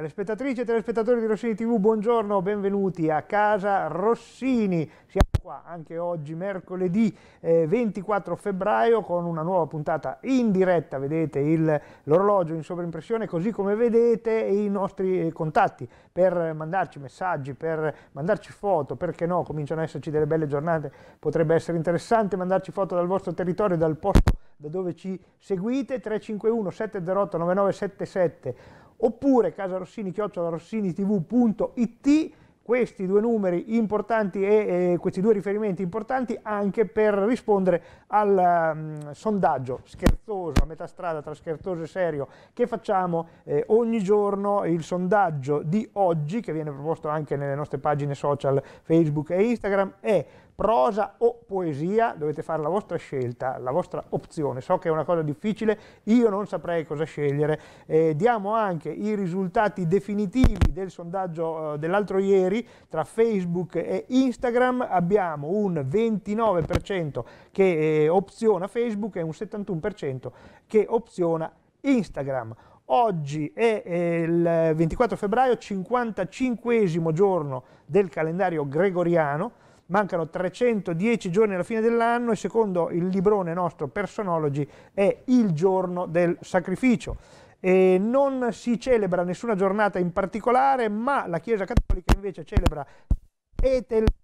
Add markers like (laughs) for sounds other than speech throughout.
Telespettatrici e telespettatori di Rossini TV, buongiorno, benvenuti a casa Rossini. Siamo qua anche oggi, mercoledì eh, 24 febbraio, con una nuova puntata in diretta. Vedete l'orologio in sovraimpressione, così come vedete i nostri eh, contatti per mandarci messaggi, per mandarci foto, perché no, cominciano ad esserci delle belle giornate, potrebbe essere interessante mandarci foto dal vostro territorio, dal posto da dove ci seguite, 351 708 9977 oppure casarossini-rossiniTV.it questi due numeri importanti e, e, questi due riferimenti importanti anche per rispondere al um, sondaggio scherzoso, a metà strada tra scherzoso e serio, che facciamo eh, ogni giorno, il sondaggio di oggi, che viene proposto anche nelle nostre pagine social Facebook e Instagram, è prosa o poesia, dovete fare la vostra scelta, la vostra opzione. So che è una cosa difficile, io non saprei cosa scegliere. Eh, diamo anche i risultati definitivi del sondaggio eh, dell'altro ieri tra Facebook e Instagram. Abbiamo un 29% che eh, opziona Facebook e un 71% che opziona Instagram. Oggi è eh, il 24 febbraio, 55 giorno del calendario gregoriano, mancano 310 giorni alla fine dell'anno e secondo il librone nostro Personology è il giorno del sacrificio. E non si celebra nessuna giornata in particolare, ma la Chiesa Cattolica invece celebra Etelbert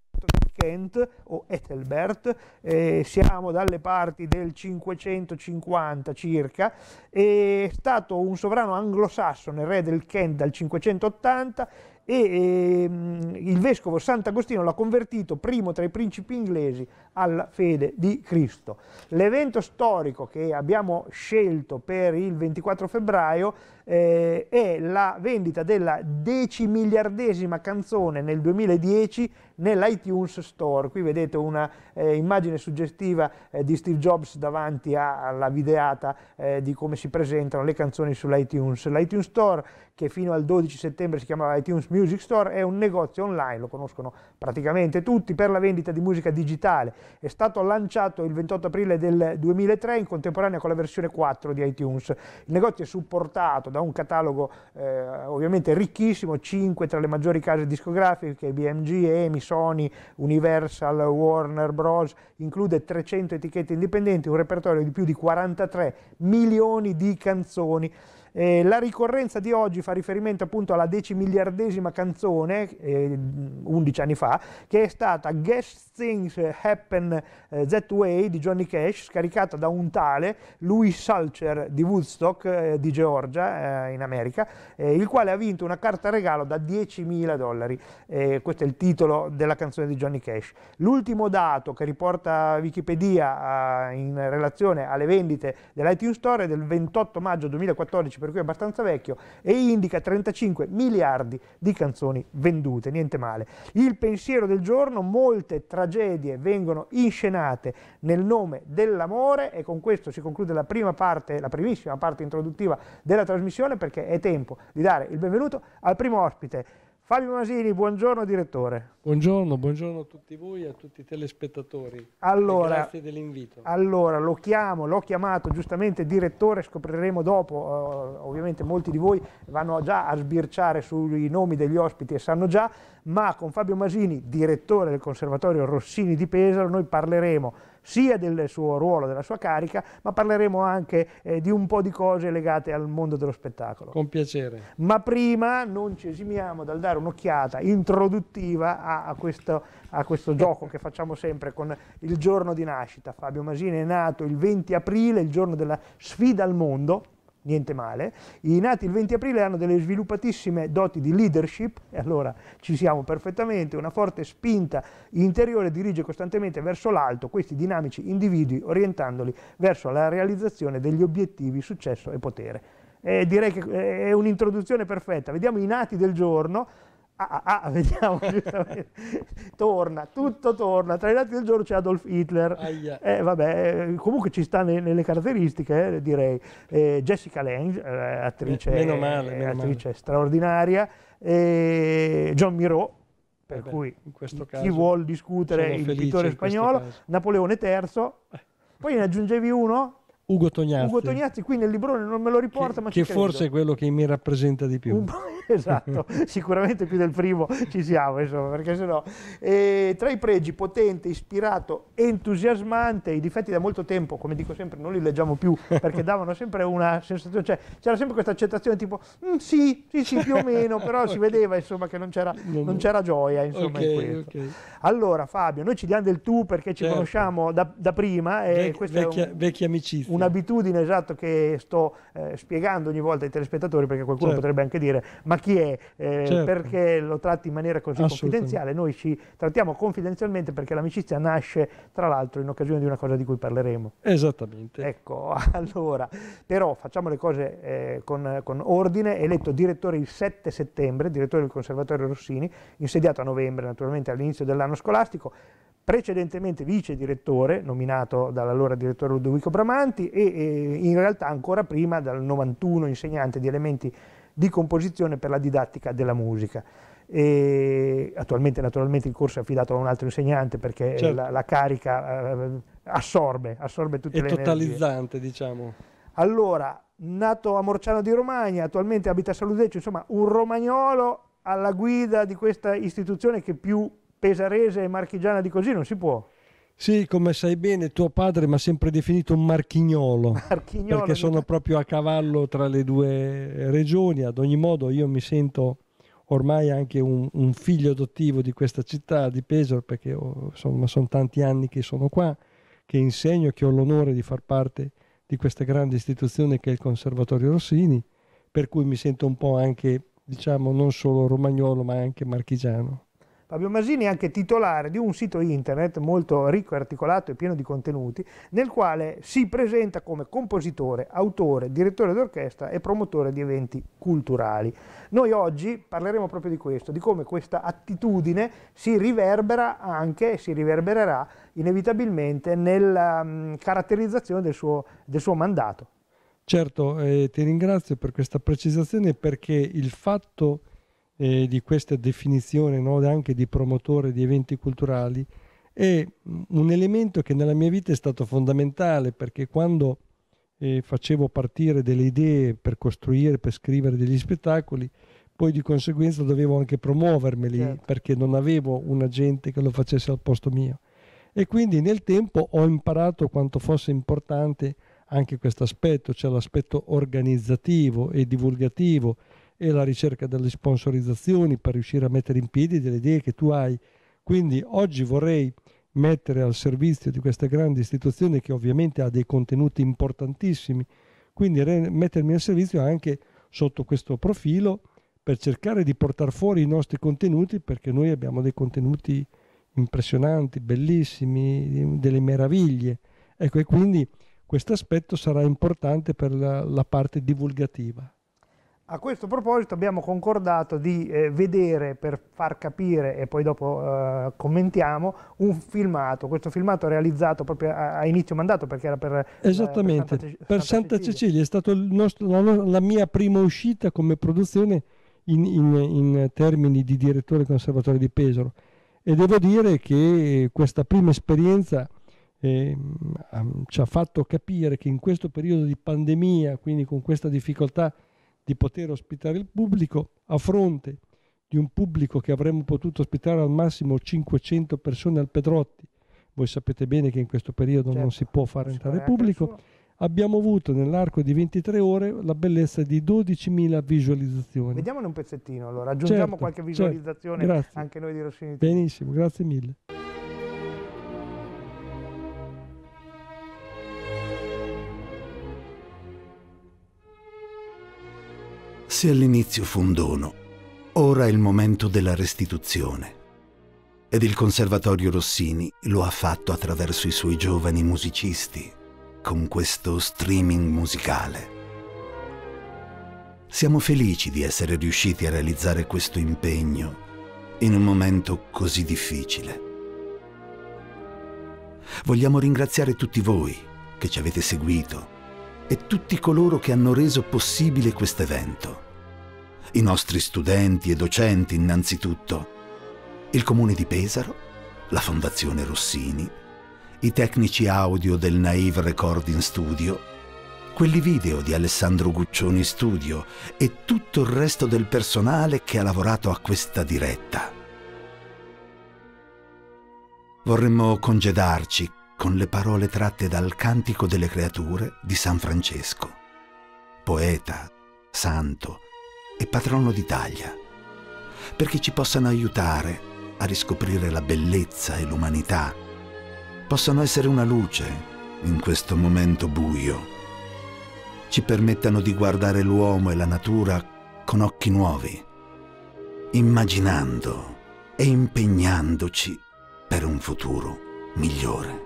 Kent o Ethelbert, eh, siamo dalle parti del 550 circa, è stato un sovrano anglosassone, re del Kent dal 580 e, e ehm, il vescovo Sant'Agostino l'ha convertito primo tra i principi inglesi alla fede di Cristo. L'evento storico che abbiamo scelto per il 24 febbraio eh, è la vendita della decimiliardesima canzone nel 2010 nell'iTunes Store. Qui vedete una eh, immagine suggestiva eh, di Steve Jobs davanti a, alla videata eh, di come si presentano le canzoni sull'iTunes. L'iTunes Store, che fino al 12 settembre si chiamava iTunes Music Store, è un negozio online, lo conoscono praticamente tutti, per la vendita di musica digitale è stato lanciato il 28 aprile del 2003 in contemporanea con la versione 4 di iTunes. Il negozio è supportato da un catalogo eh, ovviamente ricchissimo, 5 tra le maggiori case discografiche, BMG, EMI, Sony, Universal, Warner Bros., include 300 etichette indipendenti, un repertorio di più di 43 milioni di canzoni. Eh, la ricorrenza di oggi fa riferimento appunto alla decimiliardesima canzone, eh, 11 anni fa, che è stata Guess Things Happen eh, That Way di Johnny Cash, scaricata da un tale Louis Salcher di Woodstock, eh, di Georgia, eh, in America, il quale ha vinto una carta regalo da 10.000 dollari. questo è il titolo della canzone di Johnny Cash. L'ultimo dato che riporta Wikipedia in relazione alle vendite dell'iTunes Store è del 28 maggio 2014 per cui è abbastanza vecchio, e indica 35 miliardi di canzoni vendute, niente male. Il pensiero del giorno, molte tragedie vengono inscenate nel nome dell'amore e con questo si conclude la prima parte, la primissima parte introduttiva della trasmissione perché è tempo di dare il benvenuto al primo ospite Fabio Masini, buongiorno direttore. Buongiorno, buongiorno a tutti voi e a tutti i telespettatori. Allora, grazie dell'invito. Allora, lo chiamo, l'ho chiamato giustamente direttore, scopriremo dopo, uh, ovviamente molti di voi vanno già a sbirciare sui nomi degli ospiti e sanno già, ma con Fabio Masini, direttore del Conservatorio Rossini di Pesaro, noi parleremo sia del suo ruolo, della sua carica, ma parleremo anche eh, di un po' di cose legate al mondo dello spettacolo. Con piacere. Ma prima non ci esimiamo dal dare un'occhiata introduttiva a, a, questo, a questo gioco che facciamo sempre con il giorno di nascita. Fabio Masini è nato il 20 aprile, il giorno della sfida al mondo, niente male. I nati il 20 aprile hanno delle sviluppatissime doti di leadership, e allora ci siamo perfettamente, una forte spinta interiore dirige costantemente verso l'alto questi dinamici individui orientandoli verso la realizzazione degli obiettivi successo e potere. Eh, direi che eh, è un'introduzione perfetta. Vediamo i nati del giorno, Ah, ah, ah, (laughs) vediamo, torna, tutto torna. Tra i nati del giorno c'è Adolf Hitler. Eh, vabbè, eh, comunque ci sta ne, nelle caratteristiche, eh, direi. Eh, Jessica Lange, eh, attrice, eh, meno male, meno attrice male. straordinaria. John Miró, per Vabbè, cui chi vuol discutere il pittore spagnolo, Napoleone III, poi ne aggiungevi uno? Ugo Tognazzi. Ugo Tognazzi, qui nel librone non me lo riporta, che, ma che forse è quello che mi rappresenta di più. Un... (laughs) esatto, (laughs) sicuramente più del primo ci siamo, insomma, perché se no. Eh, tra i pregi, potente, ispirato, entusiasmante, i difetti da molto tempo, come dico sempre, non li leggiamo più, perché (laughs) davano sempre una sensazione, cioè c'era sempre questa accettazione tipo, mm, sì, sì, sì, più o meno, però okay. si vedeva, insomma, che non c'era, non c'era gioia, insomma, okay, in questo. Okay. Allora, Fabio, noi ci diamo del tu perché ci certo. conosciamo da, da, prima e Vec questa vecchia, è un, vecchia amicizia. un'abitudine, esatto, che sto eh, spiegando ogni volta ai telespettatori, perché qualcuno certo. potrebbe anche dire, ma chi è, eh, certo. perché lo tratti in maniera così confidenziale. Noi ci trattiamo confidenzialmente perché l'amicizia nasce, tra l'altro, in occasione di una cosa di cui parleremo. Esattamente. Ecco, (laughs) allora, però facciamo le cose eh, con, con ordine. Eletto direttore il 7 settembre, direttore del Conservatorio Rossini, insediato a novembre, naturalmente all'inizio dell'anno scolastico precedentemente vice direttore, nominato dall'allora direttore Ludovico Bramanti e, e eh, in realtà ancora prima dal 91 insegnante di elementi di composizione per la didattica della musica. E attualmente naturalmente il corso è affidato a un altro insegnante perché certo. la, la, carica eh, assorbe, assorbe tutte è le energie. È totalizzante diciamo. Allora, nato a Morciano di Romagna, attualmente abita a Saludeccio, insomma un romagnolo alla guida di questa istituzione che più pesarese e marchigiana di così non si può. Sì, come sai bene, tuo padre mi ha sempre definito un marchignolo, (laughs) marchignolo perché sono proprio a cavallo tra le due regioni. Ad ogni modo, io mi sento ormai anche un, un figlio adottivo di questa città di Pesaro, perché ho, insomma, sono tanti anni che sono qua, che insegno, che ho l'onore di far parte di questa grande istituzione che è il Conservatorio Rossini, per cui mi sento un po' anche, diciamo, non solo romagnolo, ma anche marchigiano. Fabio Masini è anche titolare di un sito internet molto ricco e articolato e pieno di contenuti, nel quale si presenta come compositore, autore, direttore d'orchestra e promotore di eventi culturali. Noi oggi parleremo proprio di questo, di come questa attitudine si riverbera anche, si riverbererà inevitabilmente nella mm, caratterizzazione del suo, del suo mandato. Certo, eh, ti ringrazio per questa precisazione perché il fatto eh, di questa definizione no, anche di promotore di eventi culturali, è un elemento che nella mia vita è stato fondamentale perché quando eh, facevo partire delle idee per costruire, per scrivere degli spettacoli, poi di conseguenza dovevo anche promuovermeli certo. perché non avevo un agente che lo facesse al posto mio. E quindi nel tempo ho imparato quanto fosse importante anche questo aspetto, cioè l'aspetto organizzativo e divulgativo e la ricerca delle sponsorizzazioni per riuscire a mettere in piedi delle idee che tu hai. Quindi oggi vorrei mettere al servizio di questa grande istituzione che ovviamente ha dei contenuti importantissimi, quindi re- mettermi al servizio anche sotto questo profilo per cercare di portare fuori i nostri contenuti perché noi abbiamo dei contenuti impressionanti, bellissimi, delle meraviglie. Ecco, e quindi questo aspetto sarà importante per la, la parte divulgativa. A questo proposito abbiamo concordato di eh, vedere per far capire e poi dopo eh, commentiamo un filmato, questo filmato realizzato proprio a, a inizio mandato perché era per... Esattamente, eh, per, Santa, per Santa, Santa, Cecilia. è stata la, la, mia prima uscita come produzione in, in, in termini di direttore conservatore di Pesaro e devo dire che questa prima esperienza ehm, ci ha fatto capire che in questo periodo di pandemia, quindi con questa difficoltà di poter ospitare il pubblico a fronte di un pubblico che avremmo potuto ospitare al massimo 500 persone al Pedrotti. Voi sapete bene che in questo periodo certo, non si può far entrare pubblico. Abbiamo avuto nell'arco di 23 ore la bellezza di 12.000 visualizzazioni. Vediamone un pezzettino allora, aggiungiamo certo, qualche certo. visualizzazione certo, anche noi di Rossini. Benissimo, grazie mille. Se all'inizio fu un dono, ora è il momento della restituzione. Ed il Conservatorio Rossini lo ha fatto attraverso i suoi giovani musicisti, con questo streaming musicale. Siamo felici di essere riusciti a realizzare questo impegno in un momento così difficile. Vogliamo ringraziare tutti voi che ci avete seguito e tutti coloro che hanno reso possibile questo evento i nostri studenti e docenti innanzitutto, il Comune di Pesaro, la Fondazione Rossini, i tecnici audio del Naive Recording Studio, quelli video di Alessandro Guccioni Studio e tutto il resto del personale che ha lavorato a questa diretta. Vorremmo congedarci con le parole tratte dal Cantico delle Creature di San Francesco, poeta, santo, e patrono d'Italia, perché ci possano aiutare a riscoprire la bellezza e l'umanità, possano essere una luce in questo momento buio, ci permettano di guardare l'uomo e la natura con occhi nuovi, immaginando e impegnandoci per un futuro migliore.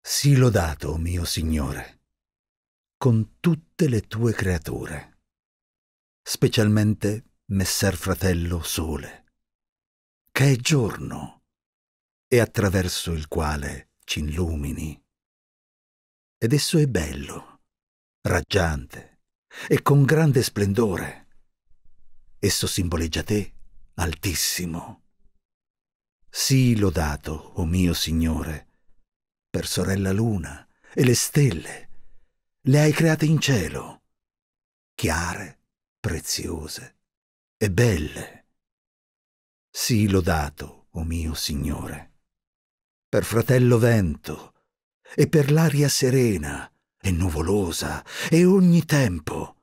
Sii lodato, mio Signore con tutte le tue creature, specialmente messer fratello Sole, che è giorno e attraverso il quale ci illumini. Ed esso è bello, raggiante e con grande splendore. Esso simboleggia te, altissimo. Sii lodato, o oh mio Signore, per sorella Luna e le stelle, le hai create in cielo, chiare, preziose e belle. Sii lodato, o mio Signore, per fratello vento e per l'aria serena e nuvolosa e ogni tempo,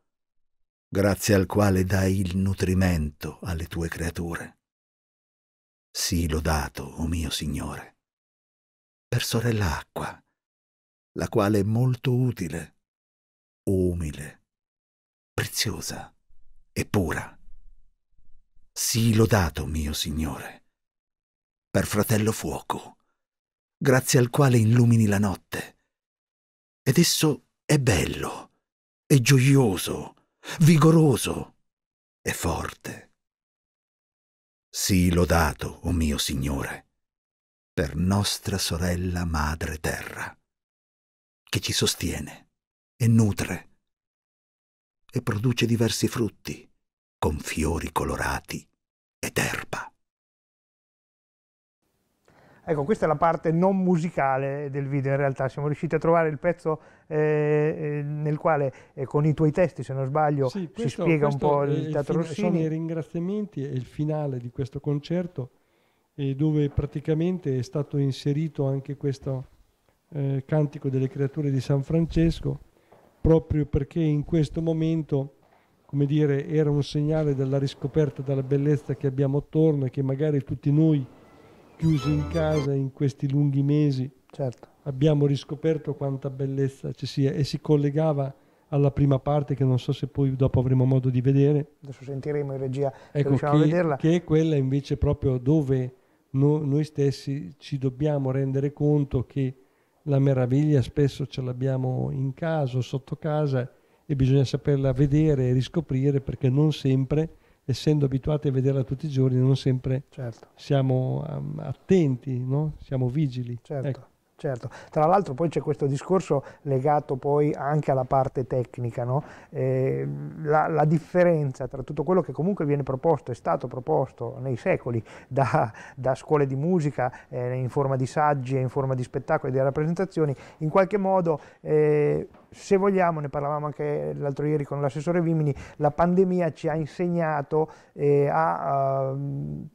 grazie al quale dai il nutrimento alle tue creature. Sii lodato, o mio Signore, per sorella acqua, la quale è molto utile umile, preziosa e pura. Sii lodato, mio Signore, per fratello fuoco, grazie al quale illumini la notte. Ed esso è bello, è gioioso, vigoroso e forte. Sii lodato, o oh mio Signore, per nostra sorella Madre Terra, che ci sostiene e nutre e produce diversi frutti con fiori colorati ed erba. Ecco, questa è la parte non musicale del video in realtà, siamo riusciti a trovare il pezzo eh, eh nel quale eh, con i tuoi testi, se non sbaglio, sì, questo, si spiega un po' il teatro Rossini. Sono i ringraziamenti e il finale di questo concerto eh, dove praticamente è stato inserito anche questo eh, cantico delle creature di San Francesco proprio perché in questo momento, come dire, era un segnale della riscoperta della bellezza che abbiamo attorno e che magari tutti noi, chiusi in casa in questi lunghi mesi, certo. abbiamo riscoperto quanta bellezza ci sia e si collegava alla prima parte che non so se poi dopo avremo modo di vedere. Adesso sentiremo in regia ecco, se che, che, è quella invece proprio dove no, noi stessi ci dobbiamo rendere conto che la meraviglia spesso ce l'abbiamo in casa o sotto casa e bisogna saperla vedere e riscoprire perché non sempre, essendo abituati a vederla tutti i giorni, non sempre certo. siamo um, attenti, no? siamo vigili. Certo. Ecco. Certo, tra l'altro poi c'è questo discorso legato poi anche alla parte tecnica, no? eh, la, la, differenza tra tutto quello che comunque viene proposto, è stato proposto nei secoli da, da scuole di musica eh, in forma di saggi, in forma di spettacoli, di rappresentazioni, in qualche modo... Eh, se vogliamo, ne parlavamo anche l'altro ieri con l'assessore Vimini, la pandemia ci ha insegnato eh, a, a eh,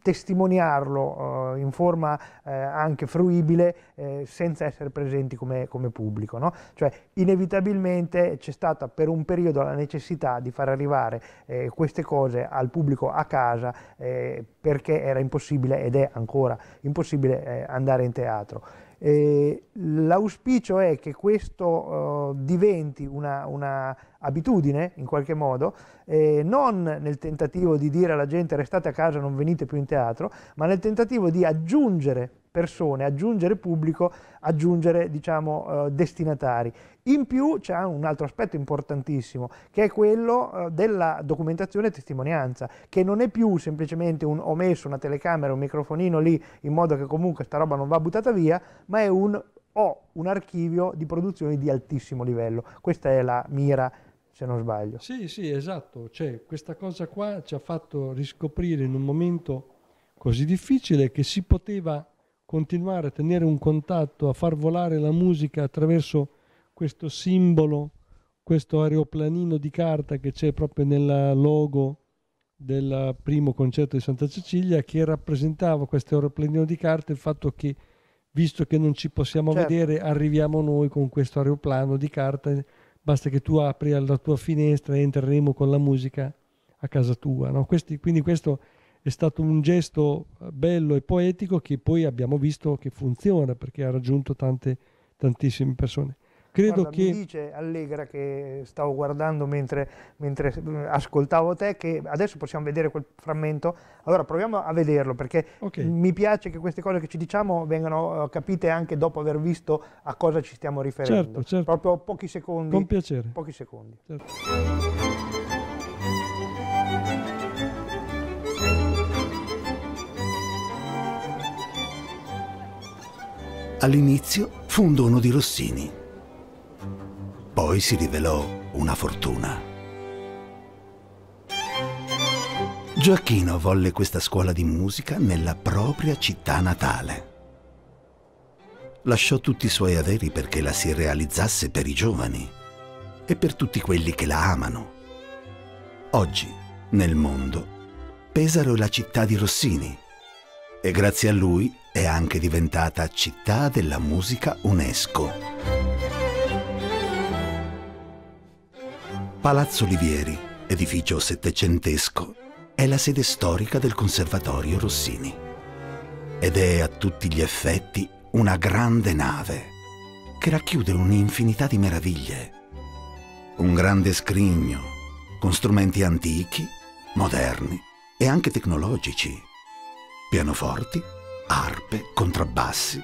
testimoniarlo eh, in forma eh, anche fruibile eh, senza essere presenti come, come pubblico. No? Cioè inevitabilmente c'è stata per un periodo la necessità di far arrivare eh, queste cose al pubblico a casa perché era impossibile ed è ancora impossibile andare in teatro. Eh, l'auspicio è che questo eh, diventi una, una abitudine, in qualche modo, eh, non nel tentativo di dire alla gente restate a casa, non venite più in teatro, ma nel tentativo di aggiungere persone, aggiungere pubblico, aggiungere diciamo, eh, destinatari. In più c'è un altro aspetto importantissimo che è quello eh, della documentazione e testimonianza, che non è più semplicemente un ho messo una telecamera, un microfonino lì in modo che comunque sta roba non va buttata via, ma è un ho un archivio di produzioni di altissimo livello. Questa è la mira se non sbaglio. Sì, sì, esatto. Cioè, questa cosa qua ci ha fatto riscoprire in un momento così difficile che si poteva continuare a tenere un contatto, a far volare la musica attraverso questo simbolo, questo aeroplanino di carta che c'è proprio nel logo del primo concerto di Santa Cecilia che rappresentava questo aeroplanino di carta il fatto che visto che non ci possiamo certo. vedere arriviamo noi con questo aeroplano di carta basta che tu apri la tua finestra e entreremo con la musica a casa tua. No? Questi, quindi questo è stato un gesto eh, bello e poetico che poi abbiamo visto che funziona perché ha raggiunto tante, tantissime persone credo Guarda, che... Mi dice Allegra che stavo guardando mentre, mentre, ascoltavo te che adesso possiamo vedere quel frammento, allora proviamo a vederlo perché okay. mi piace che queste cose che ci diciamo vengano eh, capite anche dopo aver visto a cosa ci stiamo riferendo. Certo, certo. Proprio pochi secondi. Con piacere. Pochi secondi. Certo. All'inizio fu un dono di Rossini poi si rivelò una fortuna. Gioacchino volle questa scuola di musica nella propria città natale. Lasciò tutti i suoi averi perché la si realizzasse per i giovani e per tutti quelli che la amano. Oggi, nel mondo, Pesaro è la città di Rossini e grazie a lui è anche diventata città della musica UNESCO. Palazzo Olivieri, edificio settecentesco, è la sede storica del Conservatorio Rossini ed è a tutti gli effetti una grande nave che racchiude un'infinità di meraviglie. Un grande scrigno con strumenti antichi, moderni e anche tecnologici. Pianoforti, arpe, contrabbassi,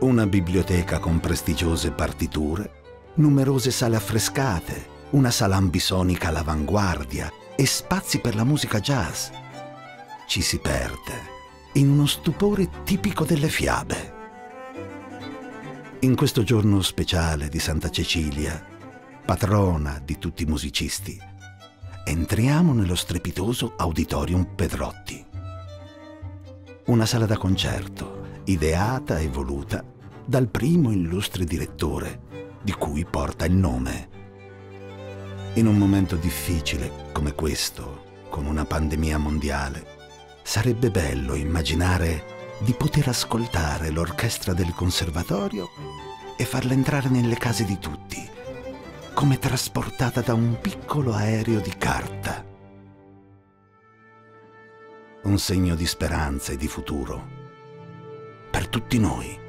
una biblioteca con prestigiose partiture, numerose sale affrescate una sala ambisonica all'avanguardia e spazi per la musica jazz. Ci si perde in uno stupore tipico delle fiabe. In questo giorno speciale di Santa Cecilia, patrona di tutti i musicisti, entriamo nello strepitoso Auditorium Pedrotti. Una sala da concerto ideata e voluta dal primo illustre direttore di cui porta il nome, in un momento difficile come questo, con una pandemia mondiale, sarebbe bello immaginare di poter ascoltare l'orchestra del conservatorio e farla entrare nelle case di tutti, come trasportata da un piccolo aereo di carta. Un segno di speranza e di futuro per tutti noi.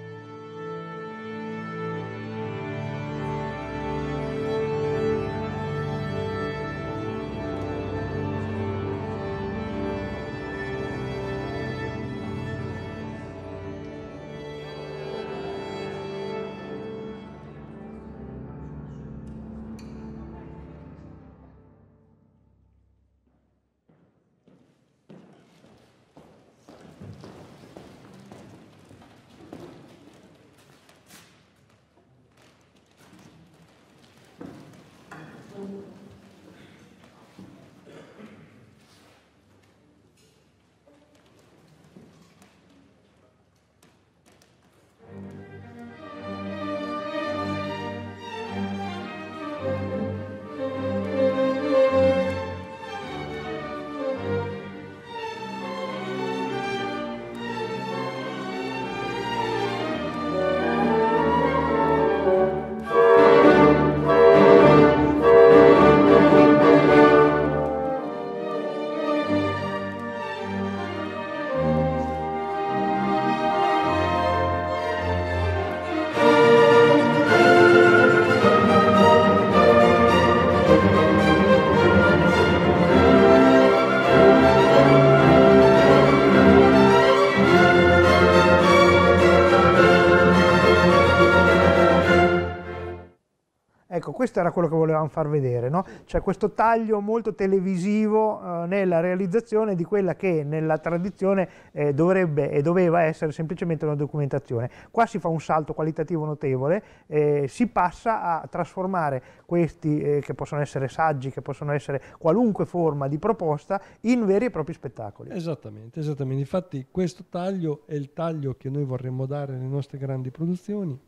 Ecco, questo era quello che volevamo far vedere, no? cioè questo taglio molto televisivo eh, nella realizzazione di quella che nella tradizione eh, dovrebbe e doveva essere semplicemente una documentazione. Qua si fa un salto qualitativo notevole, eh, si passa a trasformare questi, eh, che possono essere saggi, che possono essere qualunque forma di proposta, in veri e propri spettacoli. Esattamente, esattamente. Infatti questo taglio è il taglio che noi vorremmo dare alle nostre grandi produzioni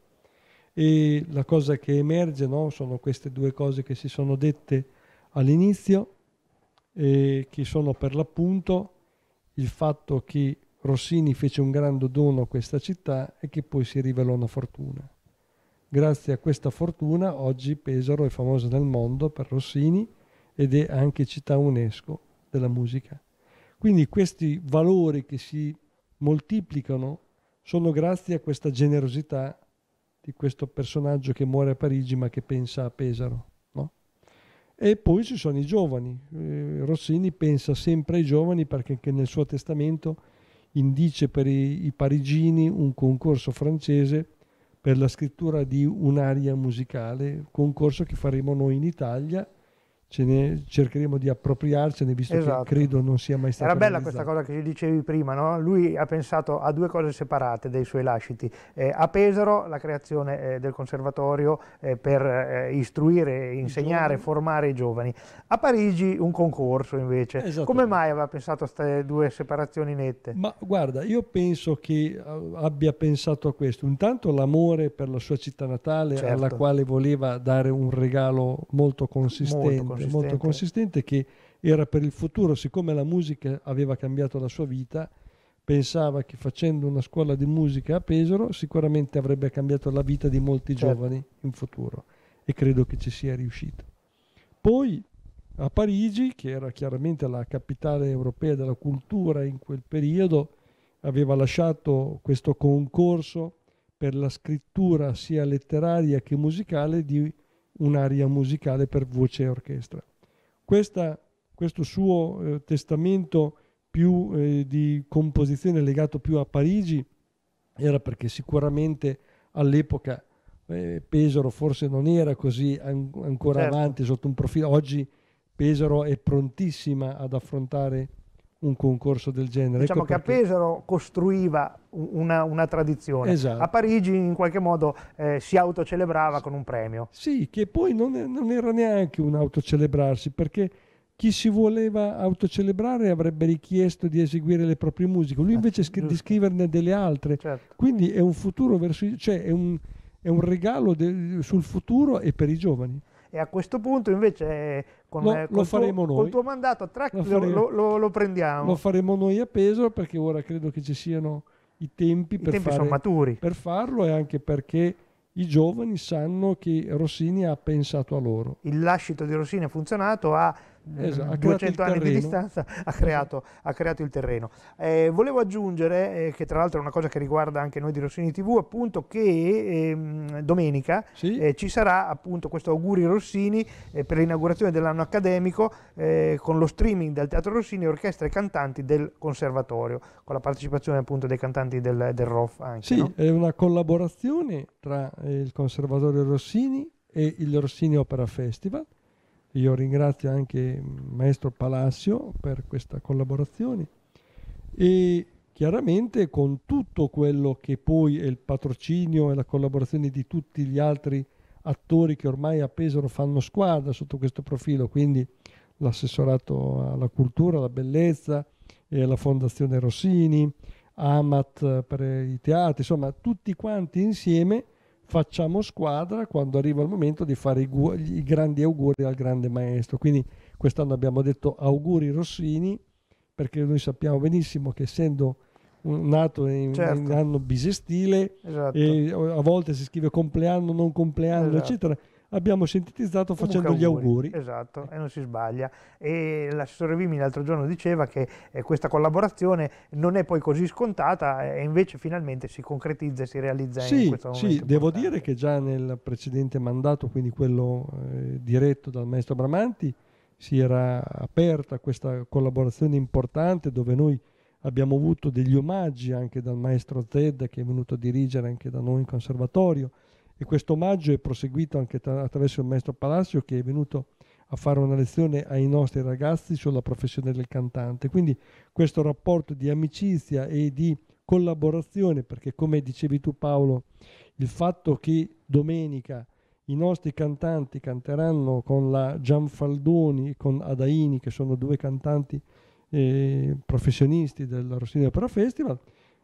e la cosa che emerge no, sono queste due cose che si sono dette all'inizio eh, che sono per l'appunto il fatto che Rossini fece un grande dono a questa città e che poi si rivelò una fortuna. Grazie a questa fortuna oggi Pesaro è famosa nel mondo per Rossini ed è anche città UNESCO della musica. Quindi questi valori che si moltiplicano sono grazie a questa generosità di questo personaggio che muore a Parigi ma che pensa a Pesaro. No? E poi ci sono i giovani. Eh, Rossini pensa sempre ai giovani perché nel suo testamento indice per i, i parigini un concorso francese per la scrittura di un'aria musicale, concorso che faremo noi in Italia ce ne cercheremo di appropriarcene visto esatto. che credo non sia mai stata era bella realizzata. questa cosa che ci dicevi prima no? lui ha pensato a due cose separate dei suoi lasciti eh, a Pesaro la creazione eh, del conservatorio eh, per eh, istruire, insegnare, I formare i giovani a Parigi un concorso invece esatto. come mai aveva pensato a queste due separazioni nette? ma guarda io penso che eh, abbia pensato a questo intanto l'amore per la sua città natale certo. alla quale voleva dare un regalo molto consistente. Molto consistente consistente. molto consistente che era per il futuro, siccome la musica aveva cambiato la sua vita, pensava che facendo una scuola di musica a Pesaro sicuramente avrebbe cambiato la vita di molti certo. giovani in futuro e credo che ci sia riuscito. Poi a Parigi, che era chiaramente la capitale europea della cultura in quel periodo, aveva lasciato questo concorso per la scrittura sia letteraria che musicale di un'aria musicale per voce e orchestra. Questa, questo suo eh, testamento più eh, di composizione legato più a Parigi era perché sicuramente all'epoca eh, Pesaro forse non era così an- ancora certo. avanti sotto un profilo. Oggi Pesaro è prontissima ad affrontare un concorso del genere. Diciamo ecco che perché... a Pesaro costruiva una, una tradizione, esatto. a Parigi in qualche modo eh, si autocelebrava con un premio. Sì, che poi non, non era neanche un autocelebrarsi, perché chi si voleva autocelebrare avrebbe richiesto di eseguire le proprie musiche, lui ah, invece scri- di scriverne delle altre. Certo. Quindi è un futuro verso, cioè è un, è un regalo de- sul futuro e per i giovani e a questo punto invece con, lo, eh, col, lo tuo, col, tuo, mandato a track lo, lo, lo, prendiamo. Lo faremo noi a peso perché ora credo che ci siano i tempi, I per, tempi fare, per farlo e anche perché i giovani sanno che Rossini ha pensato a loro. Il lascito di Rossini ha funzionato, ha esatto, 200 anni di distanza ha creato, ha creato il terreno. Eh, volevo aggiungere, eh, che tra l'altro è una cosa che riguarda anche noi di Rossini TV, appunto che eh, domenica sì. Eh, ci sarà appunto questo auguri Rossini eh, per l'inaugurazione dell'anno accademico eh, con lo streaming del Teatro Rossini, orchestra e cantanti del Conservatorio, con la partecipazione appunto dei cantanti del, del ROF anche, Sì, no? è una collaborazione tra il Conservatorio Rossini e il Rossini Opera Festival io ringrazio anche Maestro Palacio per questa collaborazione e chiaramente con tutto quello che poi è il patrocinio e la collaborazione di tutti gli altri attori che ormai a Pesaro fanno squadra sotto questo profilo, quindi l'assessorato alla cultura, alla bellezza, eh, la Fondazione Rossini, Amat per i teatri, insomma tutti quanti insieme facciamo squadra quando arriva il momento di fare i, gu- i grandi auguri al grande maestro. Quindi quest'anno abbiamo detto auguri Rossini perché noi sappiamo benissimo che essendo nato in, certo. in anno bisestile esatto. a volte si scrive compleanno, non compleanno, esatto. eccetera abbiamo sintetizzato facendo auguri. gli auguri. Esatto, e non si sbaglia. E l'assessore Vimi l'altro giorno diceva che eh, questa collaborazione non è poi così scontata eh, e invece finalmente si concretizza e si realizza sì, in questo momento. Sì, devo dire che già nel precedente mandato, quindi quello eh, diretto dal maestro Bramanti, si era aperta questa collaborazione importante dove noi abbiamo avuto degli omaggi anche dal maestro Zed che è venuto a dirigere anche da noi in conservatorio e questo omaggio è proseguito anche tra- attraverso il maestro Palacio che è venuto a fare una lezione ai nostri ragazzi sulla professione del cantante. Quindi questo rapporto di amicizia e di collaborazione, perché come dicevi tu Paolo, il fatto che domenica i nostri cantanti canteranno con la Gianfaldoni e con Adaini, che sono due cantanti eh, professionisti del Rossini Opera Festival,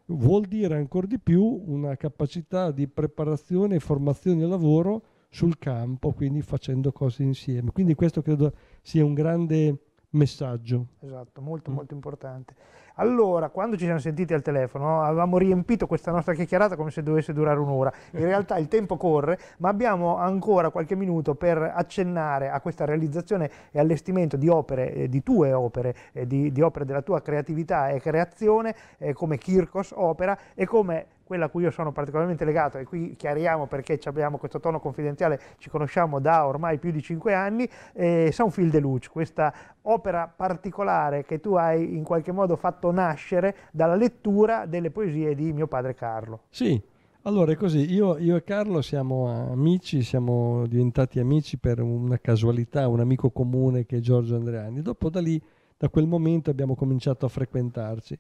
vuol dire ancora di più una capacità di preparazione, formazione e lavoro sul campo, quindi facendo cose insieme. Quindi questo credo sia un grande messaggio. Esatto, molto mm. molto importante. Allora, quando ci siamo sentiti al telefono, avevamo riempito questa nostra chiacchierata come se dovesse durare un'ora. In realtà il tempo corre, ma abbiamo ancora qualche minuto per accennare a questa realizzazione e allestimento di opere, eh, di tue opere, eh, di, di, opere della tua creatività e creazione, eh, come Kirkos opera e come quella a cui io sono particolarmente legato e qui chiariamo perché abbiamo questo tono confidenziale, ci conosciamo da ormai più di cinque anni, eh, Soundfield de Luce, questa opera particolare che tu hai in qualche modo fatto nascere dalla lettura delle poesie di mio padre Carlo. Sì, allora è così, io, io, e Carlo siamo amici, siamo diventati amici per una casualità, un amico comune che è Giorgio Andreani, dopo da lì, da quel momento abbiamo cominciato a frequentarci.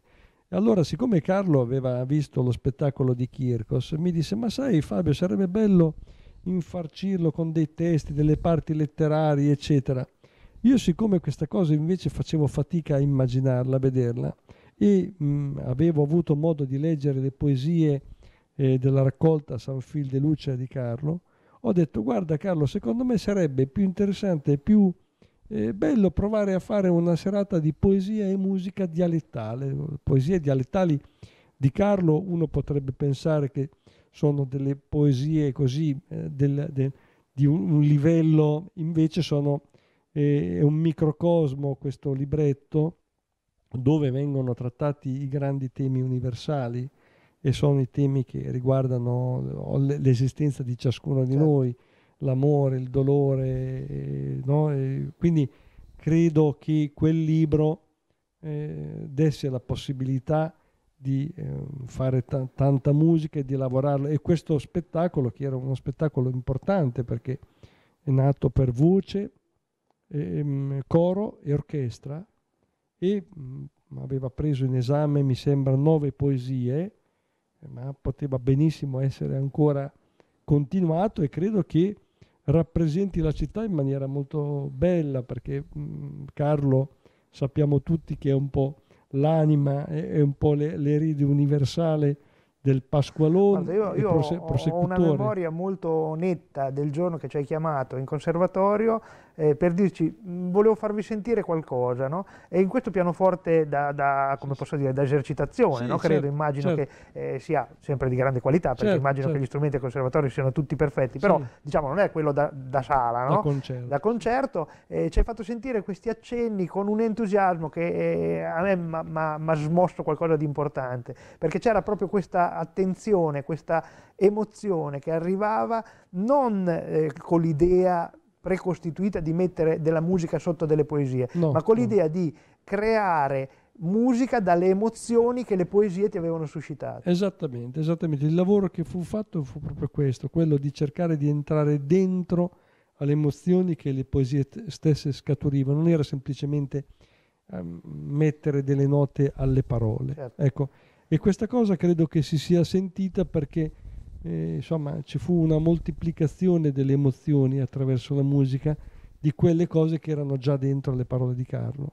Allora, siccome Carlo aveva visto lo spettacolo di Kirkos, mi disse, ma sai Fabio, sarebbe bello infarcirlo con dei testi, delle parti letterarie, eccetera. Io siccome questa cosa invece facevo fatica a immaginarla, a vederla, e mh, avevo avuto modo di leggere le poesie eh, della raccolta San Fil de Lucia di Carlo, ho detto guarda Carlo, secondo me sarebbe più interessante e più è bello provare a fare una serata di poesia e musica dialettale. Poesie dialettali di Carlo uno potrebbe pensare che sono delle poesie così eh, del, de, di un, un, livello, invece sono eh, un microcosmo questo libretto dove vengono trattati i grandi temi universali e sono i temi che riguardano l'esistenza di ciascuno di certo. noi, l'amore, il dolore. No? quindi credo che quel libro eh, desse la possibilità di eh, fare t- tanta musica e di lavorarlo. E questo spettacolo, che era uno spettacolo importante perché è nato per voce, ehm, coro e orchestra, e mh, mm, aveva preso in esame, mi sembra, nove poesie, ma poteva benissimo essere ancora continuato e credo che rappresenti la città in maniera molto bella, perché mh, mm, Carlo sappiamo tutti che è un po' l'anima, è, è un po' le, l'erede universale del Pasqualone. Guarda, io, io prose- ho una memoria molto netta del giorno che ci hai chiamato in conservatorio eh, per dirci mm, volevo farvi sentire qualcosa, no? E in questo pianoforte da, da come posso dire, da esercitazione, sì, no? Credo, certo, immagino certo. che eh, sia sempre di grande qualità, perché certo, immagino che gli certo. strumenti conservatori siano tutti perfetti, però sì. diciamo non è quello da, da sala, no? Da concerto. Da concerto eh, ci hai fatto sentire questi accenni con un entusiasmo che eh, a me mi ha smosso qualcosa di importante, perché c'era proprio questa attenzione, questa emozione che arrivava non eh, con l'idea precostituita di mettere della musica sotto delle poesie, no, ma con l'idea di creare musica dalle emozioni che le poesie ti avevano suscitato. Esattamente, esattamente. Il lavoro che fu fatto fu proprio questo, quello di cercare di entrare dentro alle emozioni che le poesie stesse scaturivano, non era semplicemente um, mettere delle note alle parole. Certo. Ecco, e questa cosa credo che si sia sentita perché eh, insomma ci fu una moltiplicazione delle emozioni attraverso la musica di quelle cose che erano già dentro le parole di Carlo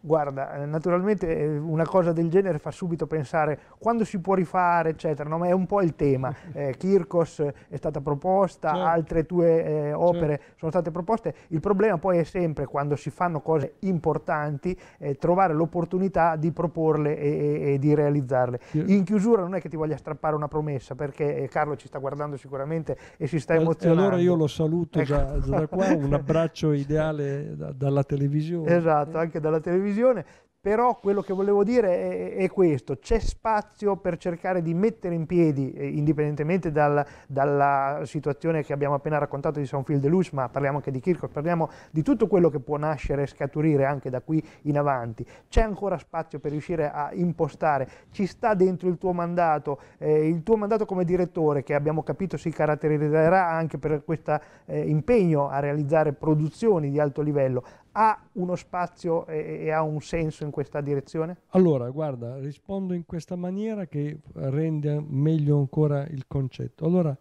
guarda, eh, naturalmente eh, una cosa del genere fa subito pensare quando si può rifare, eccetera, no? ma è un po' il tema. (laughs) Eh, Kirkos eh, è stata proposta, certo. altre tue eh, certo. opere certo. sono state proposte. Il problema poi è sempre, quando si fanno cose importanti, eh, trovare l'opportunità di proporle e, e, e di realizzarle. Certo. In chiusura non è che ti voglia strappare una promessa, perché Carlo ci sta guardando sicuramente e si sta emozionando. E allora io lo saluto ecco. già, già da qua, (laughs) un abbraccio ideale da, dalla televisione. Esatto, anche dalla televisione televisione, però quello che volevo dire è, è questo, c'è spazio per cercare di mettere in piedi, eh, indipendentemente dal, dalla situazione che abbiamo appena raccontato di San Sanfield de Luce, ma parliamo anche di Kirchhoff, parliamo di tutto quello che può nascere e scaturire anche da qui in avanti, c'è ancora spazio per riuscire a impostare, ci sta dentro il tuo mandato, eh, il tuo mandato come direttore che abbiamo capito si caratterizzerà anche per questo eh, impegno a realizzare produzioni di alto livello, ha uno spazio e, e, ha un senso in questa direzione? Allora, guarda, rispondo in questa maniera che rende meglio ancora il concetto. Allora,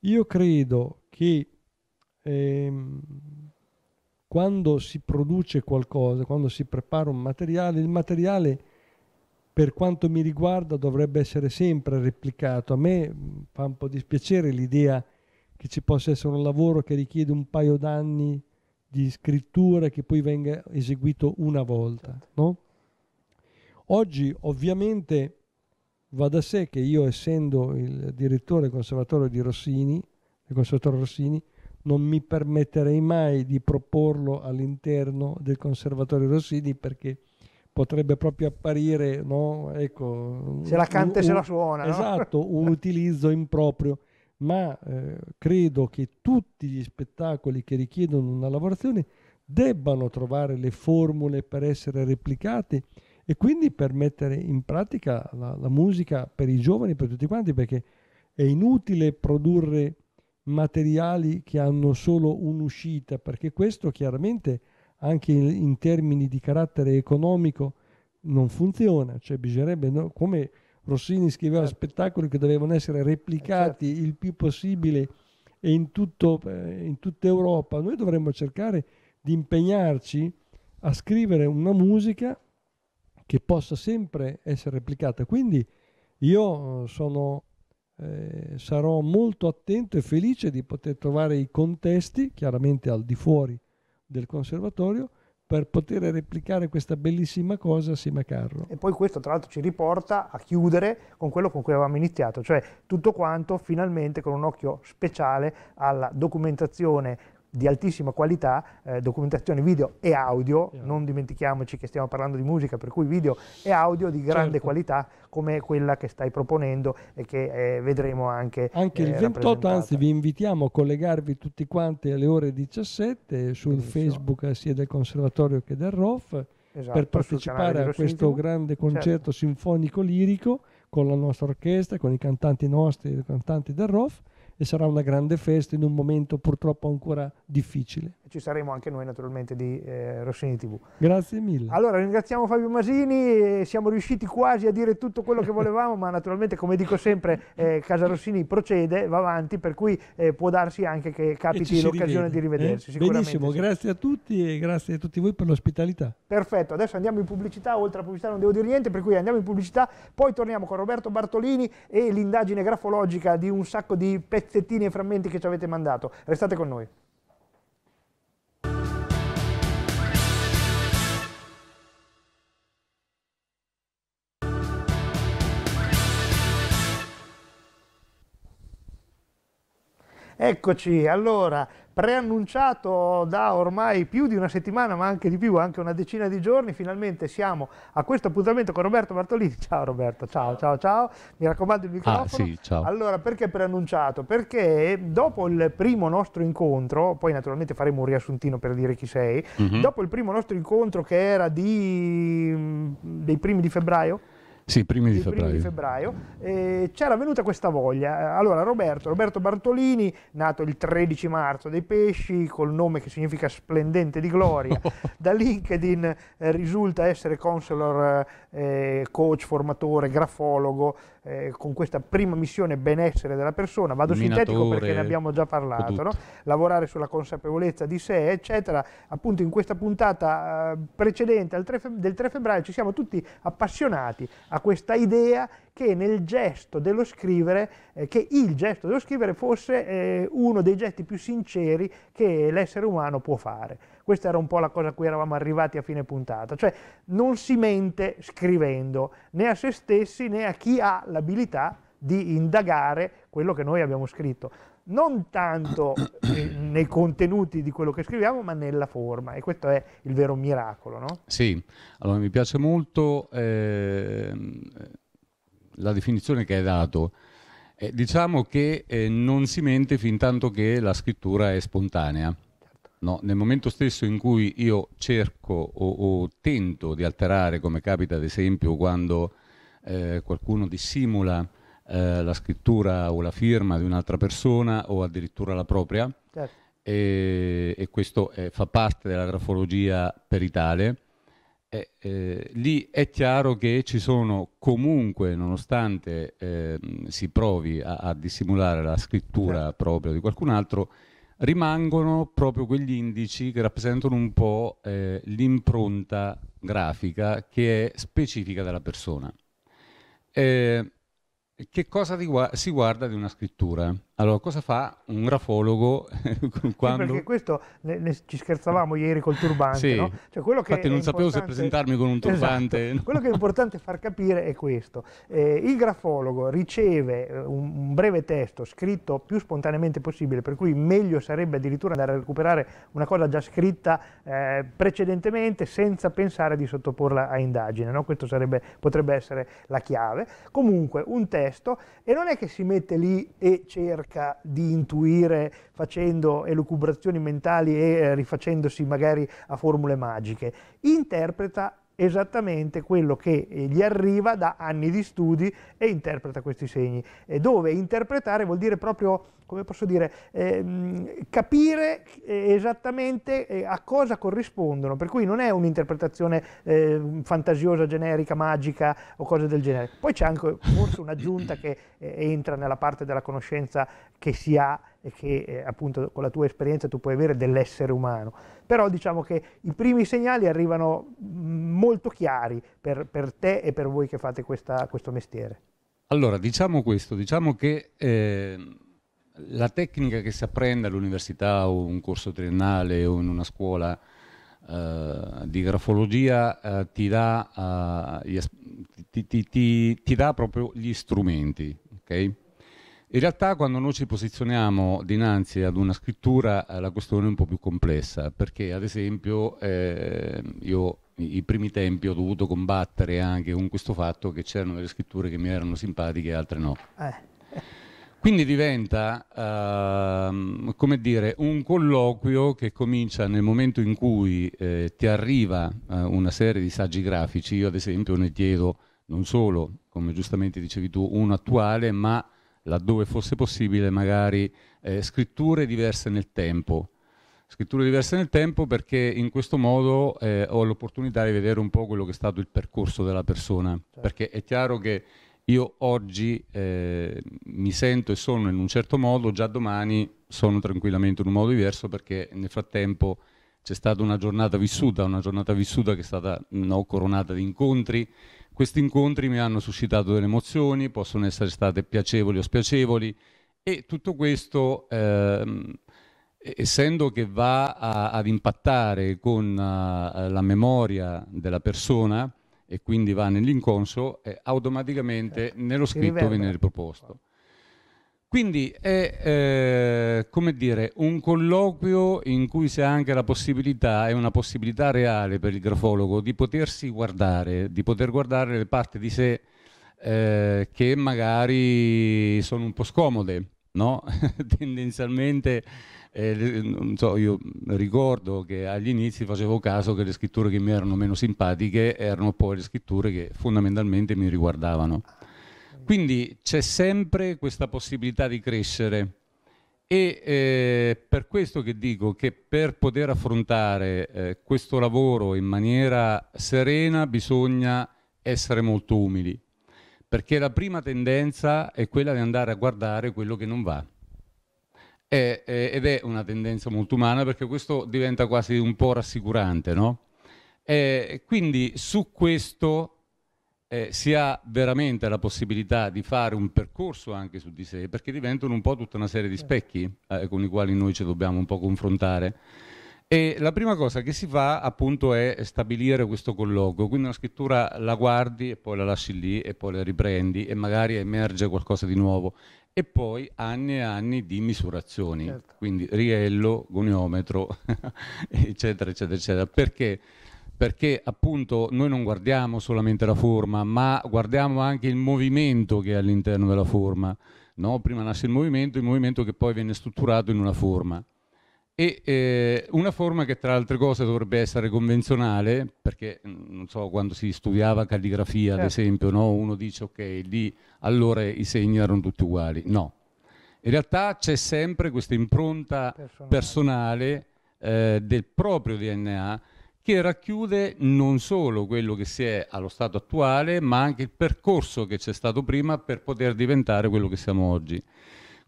io credo che ehm, quando si produce qualcosa, quando si prepara un materiale, il materiale per quanto mi riguarda dovrebbe essere sempre replicato. A me fa un po' dispiacere l'idea che ci possa essere un lavoro che richiede un paio d'anni di scrittura che poi venga eseguito una volta. Certo. No? Oggi ovviamente va da sé che io essendo il direttore del conservatorio di Rossini, del conservatorio Rossini, non mi permetterei mai di proporlo all'interno del conservatorio Rossini perché potrebbe proprio apparire, no? ecco, se la canta e se la suona. Esatto, no? un (laughs) utilizzo improprio ma eh, credo che tutti gli spettacoli che richiedono una lavorazione debbano trovare le formule per essere replicati e quindi per mettere in pratica la, la musica per i giovani, per tutti quanti, perché è inutile produrre materiali che hanno solo un'uscita, perché questo chiaramente anche in, in termini di carattere economico non funziona, cioè bisognerebbe, no, come Rossini scriveva certo. spettacoli che dovevano essere replicati eh, certo. il più possibile e in, tutto, eh, in tutta Europa. Noi dovremmo cercare di impegnarci a scrivere una musica che possa sempre essere replicata. Quindi io eh, sono, eh, sarò molto attento e felice di poter trovare i contesti, chiaramente al di fuori del conservatorio, per poter replicare questa bellissima cosa assieme a Carlo. E poi questo tra l'altro ci riporta a chiudere con quello con cui avevamo iniziato, cioè tutto quanto finalmente con un occhio speciale alla documentazione di altissima qualità, eh, documentazione video e audio, yeah. non dimentichiamoci che stiamo parlando di musica, per cui video e audio di grande certo. qualità come quella che stai proponendo e che eh, vedremo anche. Anche eh, il 28, anzi vi invitiamo a collegarvi tutti quanti alle ore 17 sul Benissimo. Facebook sia del Conservatorio che del ROF esatto, per partecipare a questo grande certo. concerto certo. sinfonico lirico con la nostra orchestra, con i cantanti nostri, e i cantanti del ROF e sarà una grande festa in un momento purtroppo ancora difficile ci saremo anche noi naturalmente di eh, Rossini TV. Grazie mille. Allora ringraziamo Fabio Masini, eh, siamo riusciti quasi a dire tutto quello che volevamo, ma naturalmente come dico sempre eh, Casa Rossini procede, va avanti, per cui eh, può darsi anche che capiti l'occasione di eh? rivedersi. Benissimo, sì. grazie a tutti e grazie a tutti voi per l'ospitalità. Perfetto, adesso andiamo in pubblicità, oltre alla pubblicità non devo dire niente, per cui andiamo in pubblicità, poi torniamo con Roberto Bartolini e l'indagine grafologica di un sacco di pezzettini e frammenti che ci avete mandato. Restate con noi. Eccoci, allora, preannunciato da ormai più di una settimana, ma anche di più, anche una decina di giorni, finalmente siamo a questo appuntamento con Roberto Bartolini. (laughs) Ciao Roberto, ciao, ciao, ciao, mi raccomando il ah, microfono. Ah, sì, ciao. Allora, perché preannunciato? Perché dopo il primo nostro incontro, poi naturalmente faremo un riassuntino per dire chi sei, mm -hmm. dopo il primo nostro incontro che era di, mm, dei primi di febbraio, sì, primi di febbraio. Primi di febbraio eh, c'era venuta questa voglia. Allora, Roberto, Roberto Bartolini, nato il 13 marzo dei Pesci, col nome che significa splendente di gloria, (laughs) da LinkedIn eh, risulta essere counselor, eh, coach, formatore, grafologo, eh, con questa prima missione benessere della persona, vado sintetico perché ne abbiamo già parlato, no? lavorare sulla consapevolezza di sé, eccetera. Appunto in questa puntata eh, precedente 3 del 3 febbraio ci siamo tutti appassionati a questa idea che nel gesto dello scrivere, eh, che il gesto dello scrivere fosse eh, uno dei gesti più sinceri che l'essere umano può fare. Questa era un po' la cosa a cui eravamo arrivati a fine puntata, cioè non si mente scrivendo né a se stessi né a chi ha l'abilità di indagare quello che noi abbiamo scritto non tanto eh, nei contenuti di quello che scriviamo, ma nella forma, e questo è il vero miracolo. No? Sì, allora mi piace molto eh, la definizione che hai dato. Eh, diciamo che eh, non si mente fin tanto che la scrittura è spontanea. No, nel momento stesso in cui io cerco o, o, tento di alterare, come capita ad esempio quando eh, qualcuno dissimula eh, la scrittura o la firma di un'altra persona o addirittura la propria, certo. e, e, questo eh, fa parte della grafologia peritale, eh, eh, lì è chiaro che ci sono comunque, nonostante eh, si provi a, a, dissimulare la scrittura certo. propria di qualcun altro, rimangono proprio quegli indici che rappresentano un po' eh, l'impronta grafica che è specifica della persona. Eh, che cosa si guarda di una scrittura? Allora, cosa fa un grafologo (laughs) quando... Sì, perché questo ne, ne ci scherzavamo ieri col turbante, sì. no? Cioè, Infatti non sapevo se presentarmi con un esatto. turbante. Esatto. Quello che è importante far capire è questo. Eh, il grafologo riceve eh, un, un, breve testo scritto più spontaneamente possibile, per cui meglio sarebbe addirittura andare a recuperare una cosa già scritta eh, precedentemente senza pensare di sottoporla a indagine, no? Questo sarebbe, potrebbe essere la chiave. Comunque, un testo, e non è che si mette lì e cerca cerca di intuire facendo elucubrazioni mentali e eh, rifacendosi magari a formule magiche, interpreta esattamente quello che eh, gli arriva da anni di studi e interpreta questi segni. E dove interpretare vuol dire proprio, come posso dire, ehm, capire eh, esattamente eh, a cosa corrispondono, per cui non è un'interpretazione eh, fantasiosa, generica, magica o cose del genere. Poi c'è anche forse un'aggiunta che eh, entra nella parte della conoscenza che si ha e che eh, appunto con la tua esperienza tu puoi avere dell'essere umano. Però diciamo che i primi segnali arrivano mm, molto chiari per, per te e per voi che fate questa, questo mestiere. Allora, diciamo questo, diciamo che eh, la tecnica che si apprende all'università o un corso triennale o in una scuola Uh, di grafologia uh, ti, dà, uh, ti, ti, ti, dà, proprio gli strumenti. Okay? In realtà quando noi ci posizioniamo dinanzi ad una scrittura eh, la questione è un po' più complessa perché ad esempio eh, io i primi tempi ho dovuto combattere anche con questo fatto che c'erano delle scritture che mi erano simpatiche e altre no. Eh. Quindi diventa, uh, come dire, un colloquio che comincia nel momento in cui eh, ti arriva uh, una serie di saggi grafici. Io ad esempio ne chiedo non solo, come giustamente dicevi tu, uno attuale, ma laddove fosse possibile, magari eh, scritture diverse nel tempo. Scritture diverse nel tempo perché in questo modo eh, ho l'opportunità di vedere un po' quello che è stato il percorso della persona. Certo. Perché è chiaro che io oggi eh, mi sento e sono in un certo modo, già domani sono tranquillamente in un modo diverso perché nel frattempo c'è stata una giornata vissuta, una giornata vissuta che è stata no, coronata di incontri, questi incontri mi hanno suscitato delle emozioni, possono essere state piacevoli o spiacevoli e tutto questo, ehm, essendo che va a, ad impattare con uh, la memoria della persona e quindi va nell'inconscio, eh, automaticamente eh, nello scritto viene riproposto. Quindi è eh, come dire un colloquio in cui c'è anche la possibilità, è una possibilità reale per il grafologo di potersi guardare, di poter guardare le parti di sé eh, che magari sono un po' scomode. No? (laughs) Tendenzialmente, eh, so, io ricordo che agli inizi facevo caso che le scritture che mi erano meno simpatiche erano poi le scritture che fondamentalmente mi riguardavano. Quindi c'è sempre questa possibilità di crescere e eh, per questo che dico che per poter affrontare eh, questo lavoro in maniera serena bisogna essere molto umili, perché la prima tendenza è quella di andare a guardare quello che non va. È, è, ed è una tendenza molto umana perché questo diventa quasi un po' rassicurante, no? Eh, quindi su questo eh, si ha veramente la possibilità di fare un percorso anche su di sé, perché diventano un po' tutta una serie di specchi eh, con i quali noi ci dobbiamo un po' confrontare. E la prima cosa che si fa appunto è stabilire questo colloquio, quindi una scrittura la guardi e poi la lasci lì e poi la riprendi e magari emerge qualcosa di nuovo. E poi anni e anni di misurazioni, certo. quindi riello, goniometro, (laughs) eccetera, eccetera, eccetera. Perché? perché appunto noi non guardiamo solamente la forma, ma guardiamo anche il movimento che è all'interno della forma. No? Prima nasce il movimento, il movimento che poi viene strutturato in una forma. E eh, una forma che tra altre cose dovrebbe essere convenzionale, perché mm, non so, quando si studiava calligrafia, certo. ad esempio, no? uno dice ok, lì allora i segni erano tutti uguali. No. In realtà c'è sempre questa impronta personale, personale eh, del proprio DNA che racchiude non solo quello che si è allo stato attuale, ma anche il percorso che c'è stato prima per poter diventare quello che siamo oggi.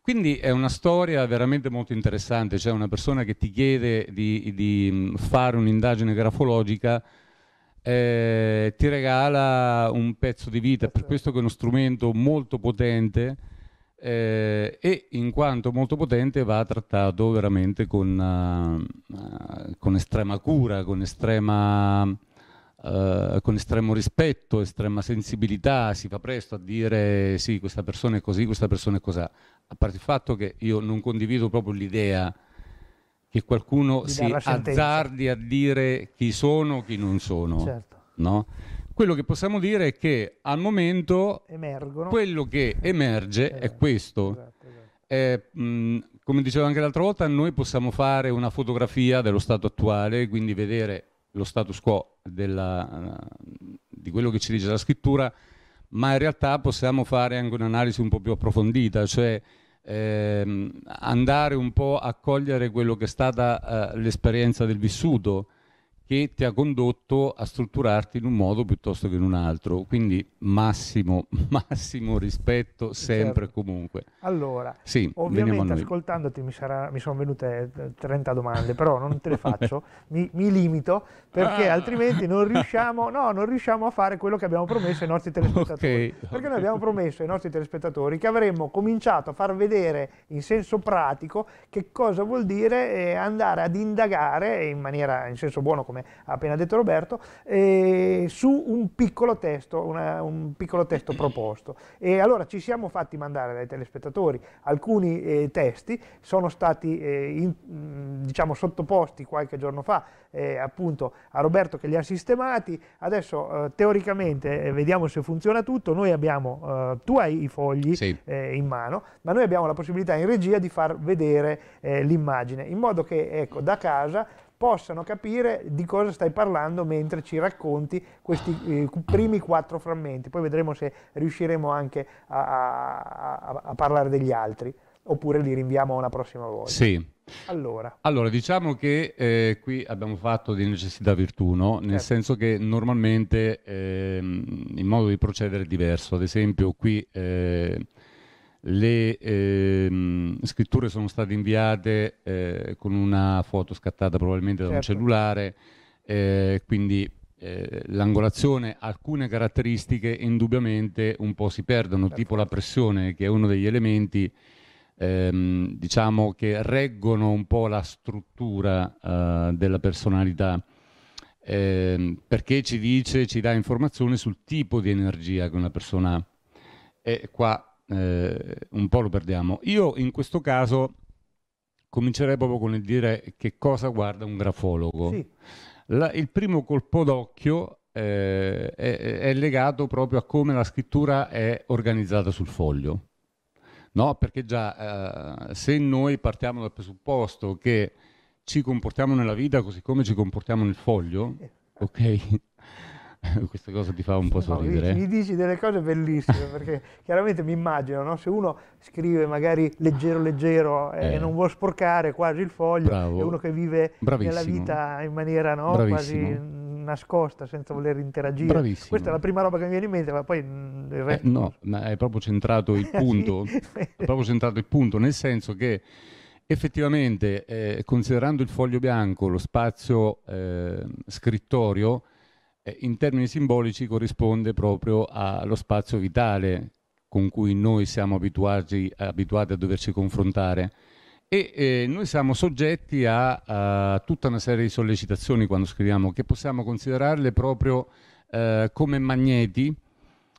Quindi è una storia veramente molto interessante, c'è una persona che ti chiede di, di mm, fare un'indagine grafologica, eh, ti regala un pezzo di vita, per questo che è uno strumento molto potente eh, e in quanto molto potente va trattato veramente con, uh, con estrema cura, con, estrema, uh, con estremo rispetto, estrema sensibilità, si fa presto a dire sì, questa persona è così, questa persona è così, a parte il fatto che io non condivido proprio l'idea che qualcuno si azzardi a dire chi sono, chi non sono. Certo. No? quello che possiamo dire è che al momento Emergono. quello che emerge è questo. Esatto, esatto. È, mh, mm, come dicevo anche l'altra volta, noi possiamo fare una fotografia dello stato attuale, quindi vedere lo status quo della, di quello che ci dice la scrittura, ma in realtà possiamo fare anche un'analisi un po' più approfondita, cioè ehm, andare un po' a cogliere quello che è stata eh, l'esperienza del vissuto, che ti ha condotto a strutturarti in un modo piuttosto che in un altro. Quindi massimo, (laughs) massimo rispetto certo. sempre e comunque. Allora, sì, ovviamente ascoltandoti mi, sarà, mi, sono venute 30 eh, domande, però non te le (laughs) faccio, mi, mi, limito perché ah. altrimenti non riusciamo, no, non riusciamo, a fare quello che abbiamo promesso ai nostri telespettatori. Okay. Perché noi abbiamo promesso ai nostri telespettatori che avremmo cominciato a far vedere in senso pratico che cosa vuol dire eh, andare ad indagare in maniera, in senso buono come come ha appena detto Roberto, eh, su un piccolo testo, una, un piccolo testo proposto. E allora ci siamo fatti mandare dai telespettatori alcuni eh, testi, sono stati eh, in, diciamo, sottoposti qualche giorno fa eh, appunto a Roberto che li ha sistemati, adesso eh, teoricamente vediamo se funziona tutto, noi abbiamo, tu hai i fogli sì. in mano, ma noi abbiamo la possibilità in regia di far vedere l'immagine, in modo che ecco, da casa possano capire di cosa stai parlando mentre ci racconti questi eh, primi quattro frammenti. Poi vedremo se riusciremo anche a, a, a, parlare degli altri, oppure li rinviamo a una prossima volta. Sì. Allora. allora diciamo che eh, qui abbiamo fatto di necessità virtù, no? nel certo. senso che normalmente eh, il modo di procedere è diverso. Ad esempio, qui eh, le ehm, scritture sono state inviate eh, con una foto scattata probabilmente certo. da un certo. cellulare, eh, quindi eh, l'angolazione, alcune caratteristiche indubbiamente un po' si perdono, certo. tipo la pressione che è uno degli elementi ehm, diciamo che reggono un po' la struttura eh, della personalità. Eh, perché ci dice, ci dà informazioni sul tipo di energia che una persona ha. E qua eh, un po' lo perdiamo. Io in questo caso comincerei proprio con il dire che cosa guarda un grafologo. Sì. La, il primo colpo d'occhio eh, è, è, legato proprio a come la scrittura è organizzata sul foglio. No, perché già eh, se noi partiamo dal presupposto che ci comportiamo nella vita così come ci comportiamo nel foglio, ok? (laughs) questa cosa ti fa un po' sorridere. No, mi dici delle cose bellissime, perché (laughs) chiaramente mi immagino, no? se uno scrive magari leggero leggero eh. e non vuol sporcare quasi il foglio, Bravo. è uno che vive Bravissimo. nella vita in maniera no? quasi nascosta senza voler interagire. Bravissimo. Questa è la prima roba che mi viene in mente, ma poi il mm, eh, resto... Eh, no, ma è proprio centrato il (laughs) punto, sì. è proprio centrato il punto, nel senso che effettivamente eh, considerando il foglio bianco, lo spazio eh, scrittorio, eh, in termini simbolici corrisponde proprio allo spazio vitale con cui noi siamo abituati, abituati a doverci confrontare e eh, noi siamo soggetti a, a, tutta una serie di sollecitazioni quando scriviamo che possiamo considerarle proprio eh, come magneti,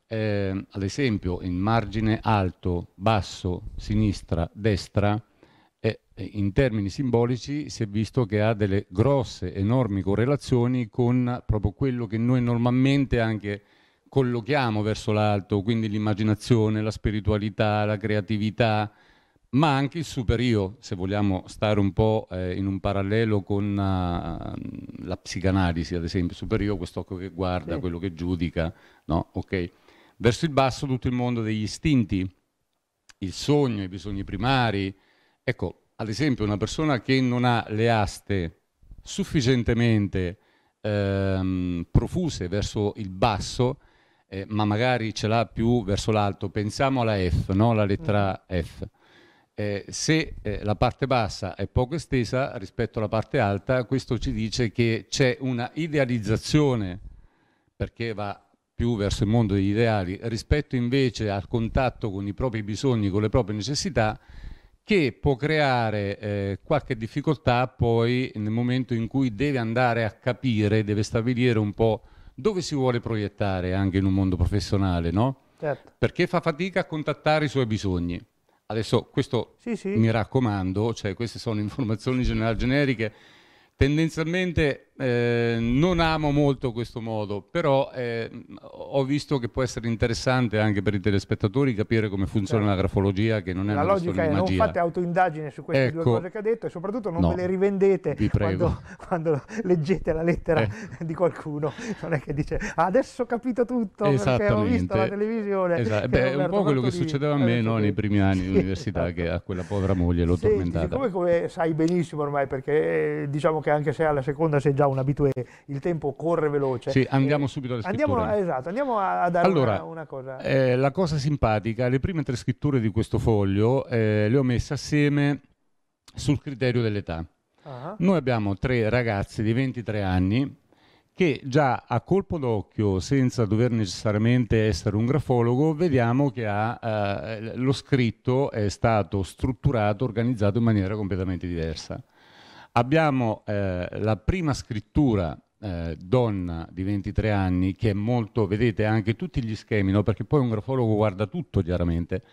eh, ad esempio in margine alto, basso, sinistra, destra, eh, in termini simbolici si è visto che ha delle grosse, enormi correlazioni con proprio quello che noi normalmente anche collochiamo verso l'alto, quindi l'immaginazione, la spiritualità, la creatività, ma anche il superio, se vogliamo stare un po' eh, in un parallelo con uh, la psicanalisi, ad esempio, superio, occhio che guarda, sì. quello che giudica, no? Ok. Verso il basso tutto il mondo degli istinti, il sogno, i bisogni primari. Ecco, ad esempio una persona che non ha le aste sufficientemente ehm, profuse verso il basso, eh, ma magari ce l'ha più verso l'alto, pensiamo alla F, no? la lettera mm. F. Eh, se eh, la parte bassa è poco estesa rispetto alla parte alta, questo ci dice che c'è una idealizzazione, perché va più verso il mondo degli ideali, rispetto invece al contatto con i propri bisogni, con le proprie necessità, che può creare eh, qualche difficoltà poi nel momento in cui deve andare a capire, deve stabilire un po' dove si vuole proiettare anche in un mondo professionale, no? Certo. Perché fa fatica a contattare i suoi bisogni. Adesso questo sì, sì. mi raccomando, cioè queste sono informazioni (laughs) generali generiche, tendenzialmente eh, non amo molto questo modo, però eh, ho visto che può essere interessante anche per i telespettatori capire come funziona certo. la grafologia, che non è la una logica è non magia. fate autoindagine su queste ecco, due cose che ha detto e soprattutto non no, ve le rivendete quando, quando, leggete la lettera eh. di qualcuno. Non è che dice ah, adesso ho capito tutto perché ho visto la televisione. Esatto. Beh, è un po' quello che succedeva a me no, nei primi anni sì, di università, esatto. che a quella povera moglie l'ho sì, tormentata. Siccome come sai benissimo ormai, perché eh, diciamo che anche se alla seconda sei già un abitué, il tempo corre veloce. Sì, andiamo eh, subito alle scritture. esatto, andiamo a, a dare allora, una, una, cosa. Eh, la cosa simpatica, le prime tre scritture di questo foglio eh, le ho messe assieme sul criterio dell'età. Uh-huh. Noi abbiamo tre ragazzi di 23 anni che già a colpo d'occhio, senza dover necessariamente essere un grafologo, vediamo che ha, eh, lo scritto è stato strutturato, organizzato in maniera completamente diversa. Abbiamo eh, la prima scrittura eh, donna di 23 anni che è molto, vedete anche tutti gli schemi, no? perché poi un grafologo guarda tutto chiaramente,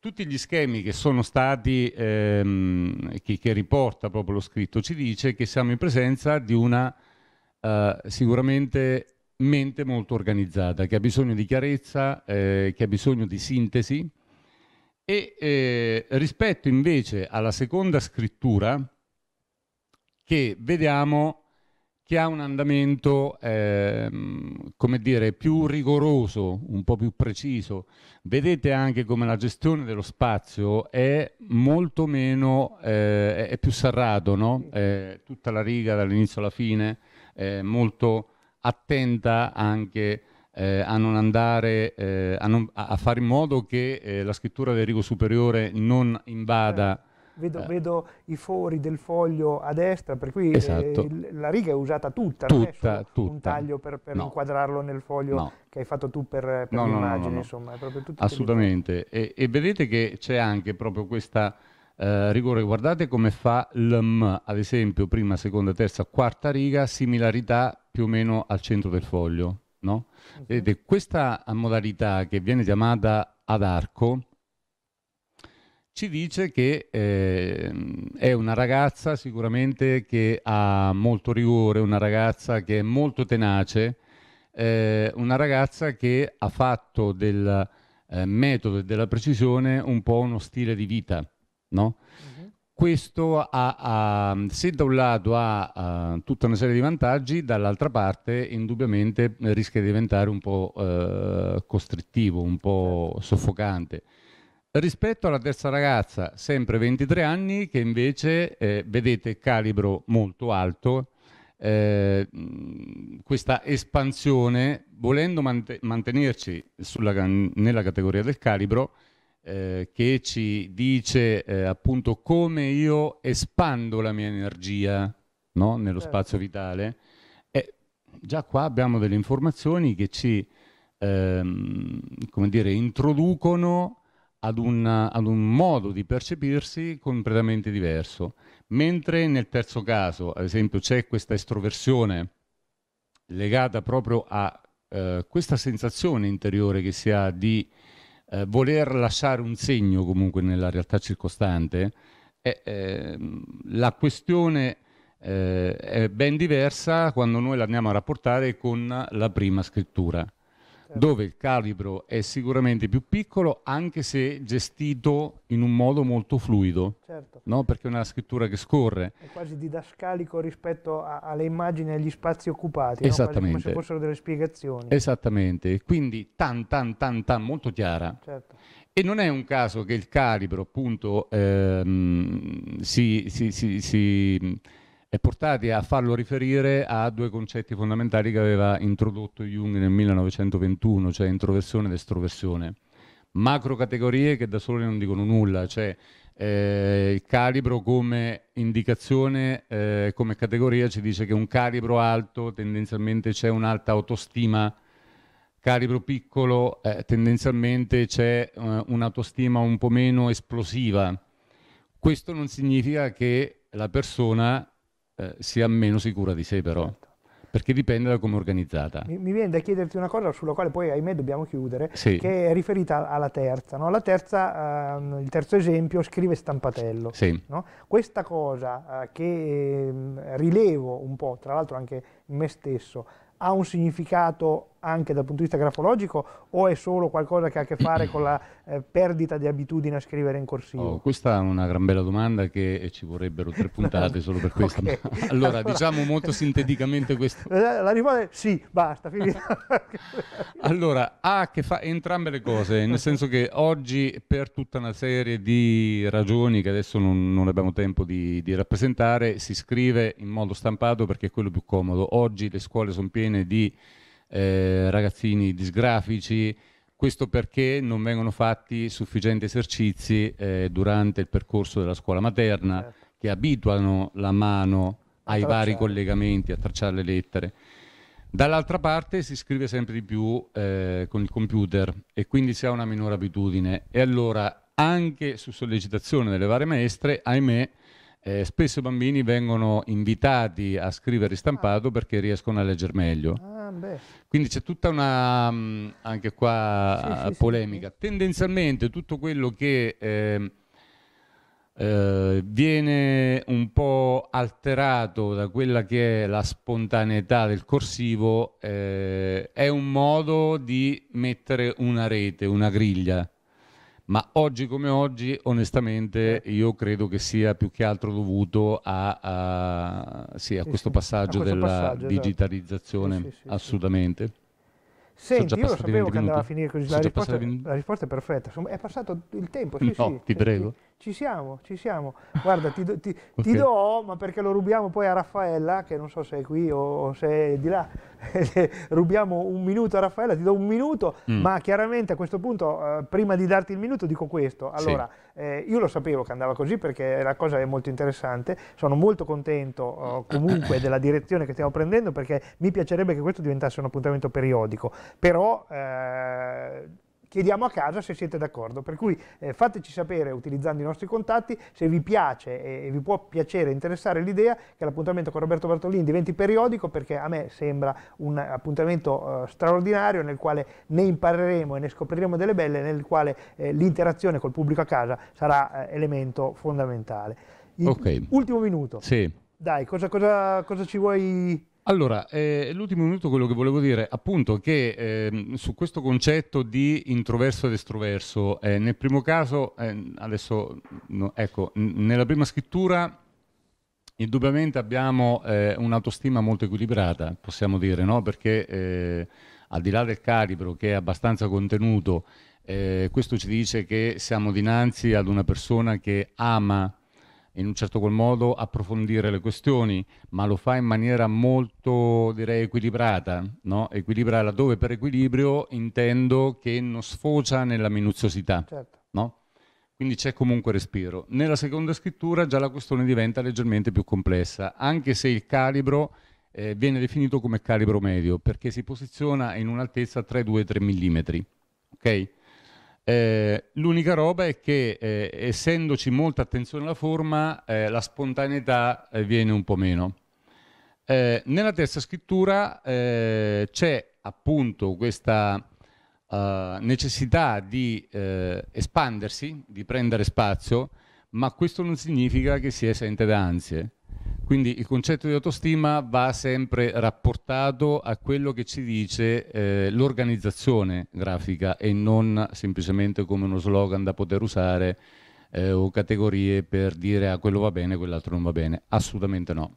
tutti gli schemi che sono stati, ehm, che, che, riporta proprio lo scritto, ci dice che siamo in presenza di una eh, sicuramente mente molto organizzata, che ha bisogno di chiarezza, eh, che ha bisogno di sintesi e eh, rispetto invece alla seconda scrittura, che vediamo che ha un andamento, ehm, come dire, più rigoroso, un po' più preciso. Vedete anche come la gestione dello spazio è molto meno, eh, è più serrato, no? eh, tutta la riga dall'inizio alla fine, è molto attenta anche eh, a non andare, eh, a, non, a, fare in modo che eh, la scrittura del rigo superiore non invada certo vedo, eh. vedo, i fori del foglio a destra, per cui eh, esatto. eh, la riga è usata tutta, tutta, non è tutta. un taglio per, per no. inquadrarlo nel foglio no. che hai fatto tu per, per no, l'immagine, insomma, è proprio tutto Assolutamente, e, e, vedete che c'è anche proprio questa eh, rigore, guardate come fa l'M, ad esempio, prima, seconda, terza, quarta riga, similarità più o meno al centro del foglio, no? Uh mhm. -huh. Vedete, questa modalità che viene chiamata ad arco, ci dice che eh, è una ragazza sicuramente che ha molto rigore, una ragazza che è molto tenace, eh, una ragazza che ha fatto del eh, metodo e della precisione un po' uno stile di vita, no? Uh-huh. Questo ha, ha, se da un lato ha, ha, tutta una serie di vantaggi, dall'altra parte indubbiamente rischia di diventare un po' eh, costrittivo, un po' certo. soffocante rispetto alla terza ragazza, sempre 23 anni, che invece eh, vedete calibro molto alto, eh, questa espansione, volendo mant mantenerci sulla, nella categoria del calibro, eh, che ci dice eh, appunto come io espando la mia energia no? nello certo. spazio vitale, eh, già qua abbiamo delle informazioni che ci ehm, come dire, introducono ad un, ad un modo di percepirsi completamente diverso. Mentre nel terzo caso, ad esempio, c'è questa estroversione legata proprio a eh, questa sensazione interiore che si ha di eh, voler lasciare un segno comunque nella realtà circostante, eh, eh, la questione eh, è ben diversa quando noi la andiamo a rapportare con la prima scrittura. Certo. dove il calibro è sicuramente più piccolo anche se gestito in un modo molto fluido, certo. no? perché è una scrittura che scorre. È quasi didascalico rispetto a, alle immagini e agli spazi occupati, Esattamente. No? come se fossero delle spiegazioni. Esattamente, quindi tan tan tan tan molto chiara. Certo. E non è un caso che il calibro appunto ehm, si, si, si, si e portati a farlo riferire a due concetti fondamentali che aveva introdotto Jung nel 1921, cioè introversione ed estroversione. Macrocategorie che da sole non dicono nulla, cioè eh, il calibro come indicazione, eh, come categoria ci dice che un calibro alto tendenzialmente c'è un'alta autostima, calibro piccolo eh, tendenzialmente c'è eh, un'autostima un po' meno esplosiva. Questo non significa che la persona eh, sia meno sicura di sé però. Certo. Perché dipende da come è organizzata. Mi, mi, viene da chiederti una cosa sulla quale poi ahimè dobbiamo chiudere, sì. che è riferita alla terza. No? La terza, ehm, il terzo esempio, scrive stampatello. Sì. No? Questa cosa eh, che eh, rilevo un po', tra l'altro anche me stesso, ha un significato anche dal punto di vista grafologico o è solo qualcosa che ha a che fare con la eh, perdita di abitudine a scrivere in corsivo? Oh, questa è una gran bella domanda che eh, ci vorrebbero tre puntate solo per (laughs) questa. okay. (laughs) allora, allora, diciamo molto sinteticamente questo. (laughs) La risposta è sì, basta, allora, ha a che fare entrambe le cose, nel senso che oggi per tutta una serie di ragioni che adesso non, non abbiamo tempo di, di rappresentare, si scrive in modo stampato perché è quello più comodo. Oggi le scuole sono piene di eh, ragazzini disgrafici, questo perché non vengono fatti sufficienti esercizi eh, durante il percorso della scuola materna certo. che abituano la mano ai vari collegamenti, a tracciare le lettere. Dall'altra parte si scrive sempre di più eh, con il computer e quindi si ha una minore abitudine e allora anche su sollecitazione delle varie maestre, ahimè, eh, spesso i bambini vengono invitati a scrivere stampato ah. perché riescono a leggere meglio ah. Ah, Quindi c'è tutta una, mm, anche qua, sì, sì, polemica. Sì, Tendenzialmente tutto quello che eh, eh, viene un po' alterato da quella che è la spontaneità del corsivo eh, è un modo di mettere una rete, una griglia ma oggi come oggi onestamente io credo che sia più che altro dovuto a, a, sì, a sì, questo passaggio a questo della passaggio, esatto. digitalizzazione assolutamente. Senti, io lo sapevo che andava a finire così, la risposta, la risposta, è perfetta, è passato il tempo. no, ti prego. sì. Ci siamo, ci siamo. Guarda, ti, do, ti, (laughs) okay. ti, do, ma perché lo rubiamo poi a Raffaella, che non so se è qui o, o se è di là, (laughs) rubiamo un minuto a Raffaella, ti do un minuto, mm. ma chiaramente a questo punto, eh, prima di darti il minuto, dico questo. Allora, sì. eh, io lo sapevo che andava così perché la cosa è molto interessante, sono molto contento eh, comunque (coughs) della direzione che stiamo prendendo perché mi piacerebbe che questo diventasse un appuntamento periodico, però eh, chiediamo a casa se siete d'accordo, per cui eh, fateci sapere utilizzando i nostri contatti se vi piace e, e vi può piacere interessare l'idea che l'appuntamento con Roberto Bartolini diventi periodico perché a me sembra un appuntamento eh, straordinario nel quale ne impareremo e ne scopriremo delle belle, nel quale eh, l'interazione col pubblico a casa sarà eh, elemento fondamentale. Il, okay. Ultimo minuto. Sì. Dai, cosa, cosa, cosa ci vuoi... Allora, eh, l'ultimo minuto quello che volevo dire, appunto, che eh, su questo concetto di introverso ed estroverso, eh, nel primo caso, eh, adesso, no, ecco, n- nella prima scrittura indubbiamente abbiamo eh, un'autostima molto equilibrata, possiamo dire, no? Perché eh, al di là del calibro che è abbastanza contenuto, questo ci dice che siamo dinanzi ad una persona che ama in un certo qual modo approfondire le questioni, ma lo fa in maniera molto, direi, equilibrata, no? Equilibra laddove per equilibrio intendo che non sfocia nella minuziosità, certo. no? Quindi c'è comunque respiro. Nella seconda scrittura già la questione diventa leggermente più complessa, anche se il calibro eh, viene definito come calibro medio, perché si posiziona in un'altezza tra i 2 e i 3 mm, ok? Eh, l'unica roba è che eh, essendoci molta attenzione alla forma, eh, la spontaneità eh, viene un po' meno. Eh, nella terza scrittura eh, c'è appunto questa necessità di espandersi, di prendere spazio, ma questo non significa che si è esente da ansie. Quindi il concetto di autostima va sempre rapportato a quello che ci dice eh, l'organizzazione grafica e non semplicemente come uno slogan da poter usare eh, o categorie per dire a ah, quello va bene, quell'altro non va bene. Assolutamente no.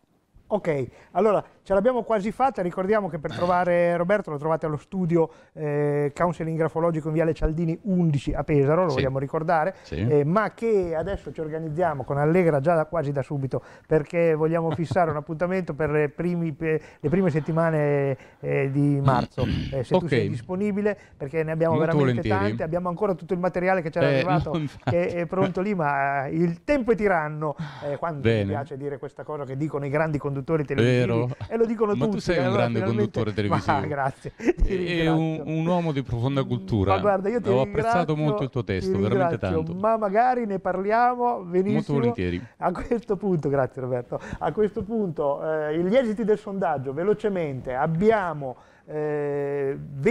Ok, allora ce l'abbiamo quasi fatta, ricordiamo che per trovare Roberto lo trovate allo studio eh, counseling grafologico in Viale Cialdini 11 a Pesaro, lo sì. vogliamo ricordare, sì. eh, ma che adesso ci organizziamo con Allegra già da, quasi da subito perché vogliamo (laughs) fissare un appuntamento per le, primi, le prime settimane eh, di marzo, eh, se okay. tu sei disponibile perché ne abbiamo Molto veramente volentieri. tante, abbiamo ancora tutto il materiale che c'era eh, arrivato (laughs) no, che è pronto lì, ma il tempo è tiranno, eh, quando Bene. mi piace dire questa cosa che dicono i grandi conduttori conduttori televisivi Vero. e lo dicono ma tutti. Ma tu sei un grande conduttore (laughs) televisivo. Ma, grazie. E un, un, uomo di profonda cultura. Ma guarda, io ti Ho apprezzato molto il tuo testo, veramente tanto. Ma magari ne parliamo benissimo. Molto volentieri. A questo punto, grazie Roberto, a questo punto eh, gli esiti del sondaggio, velocemente, abbiamo... 25%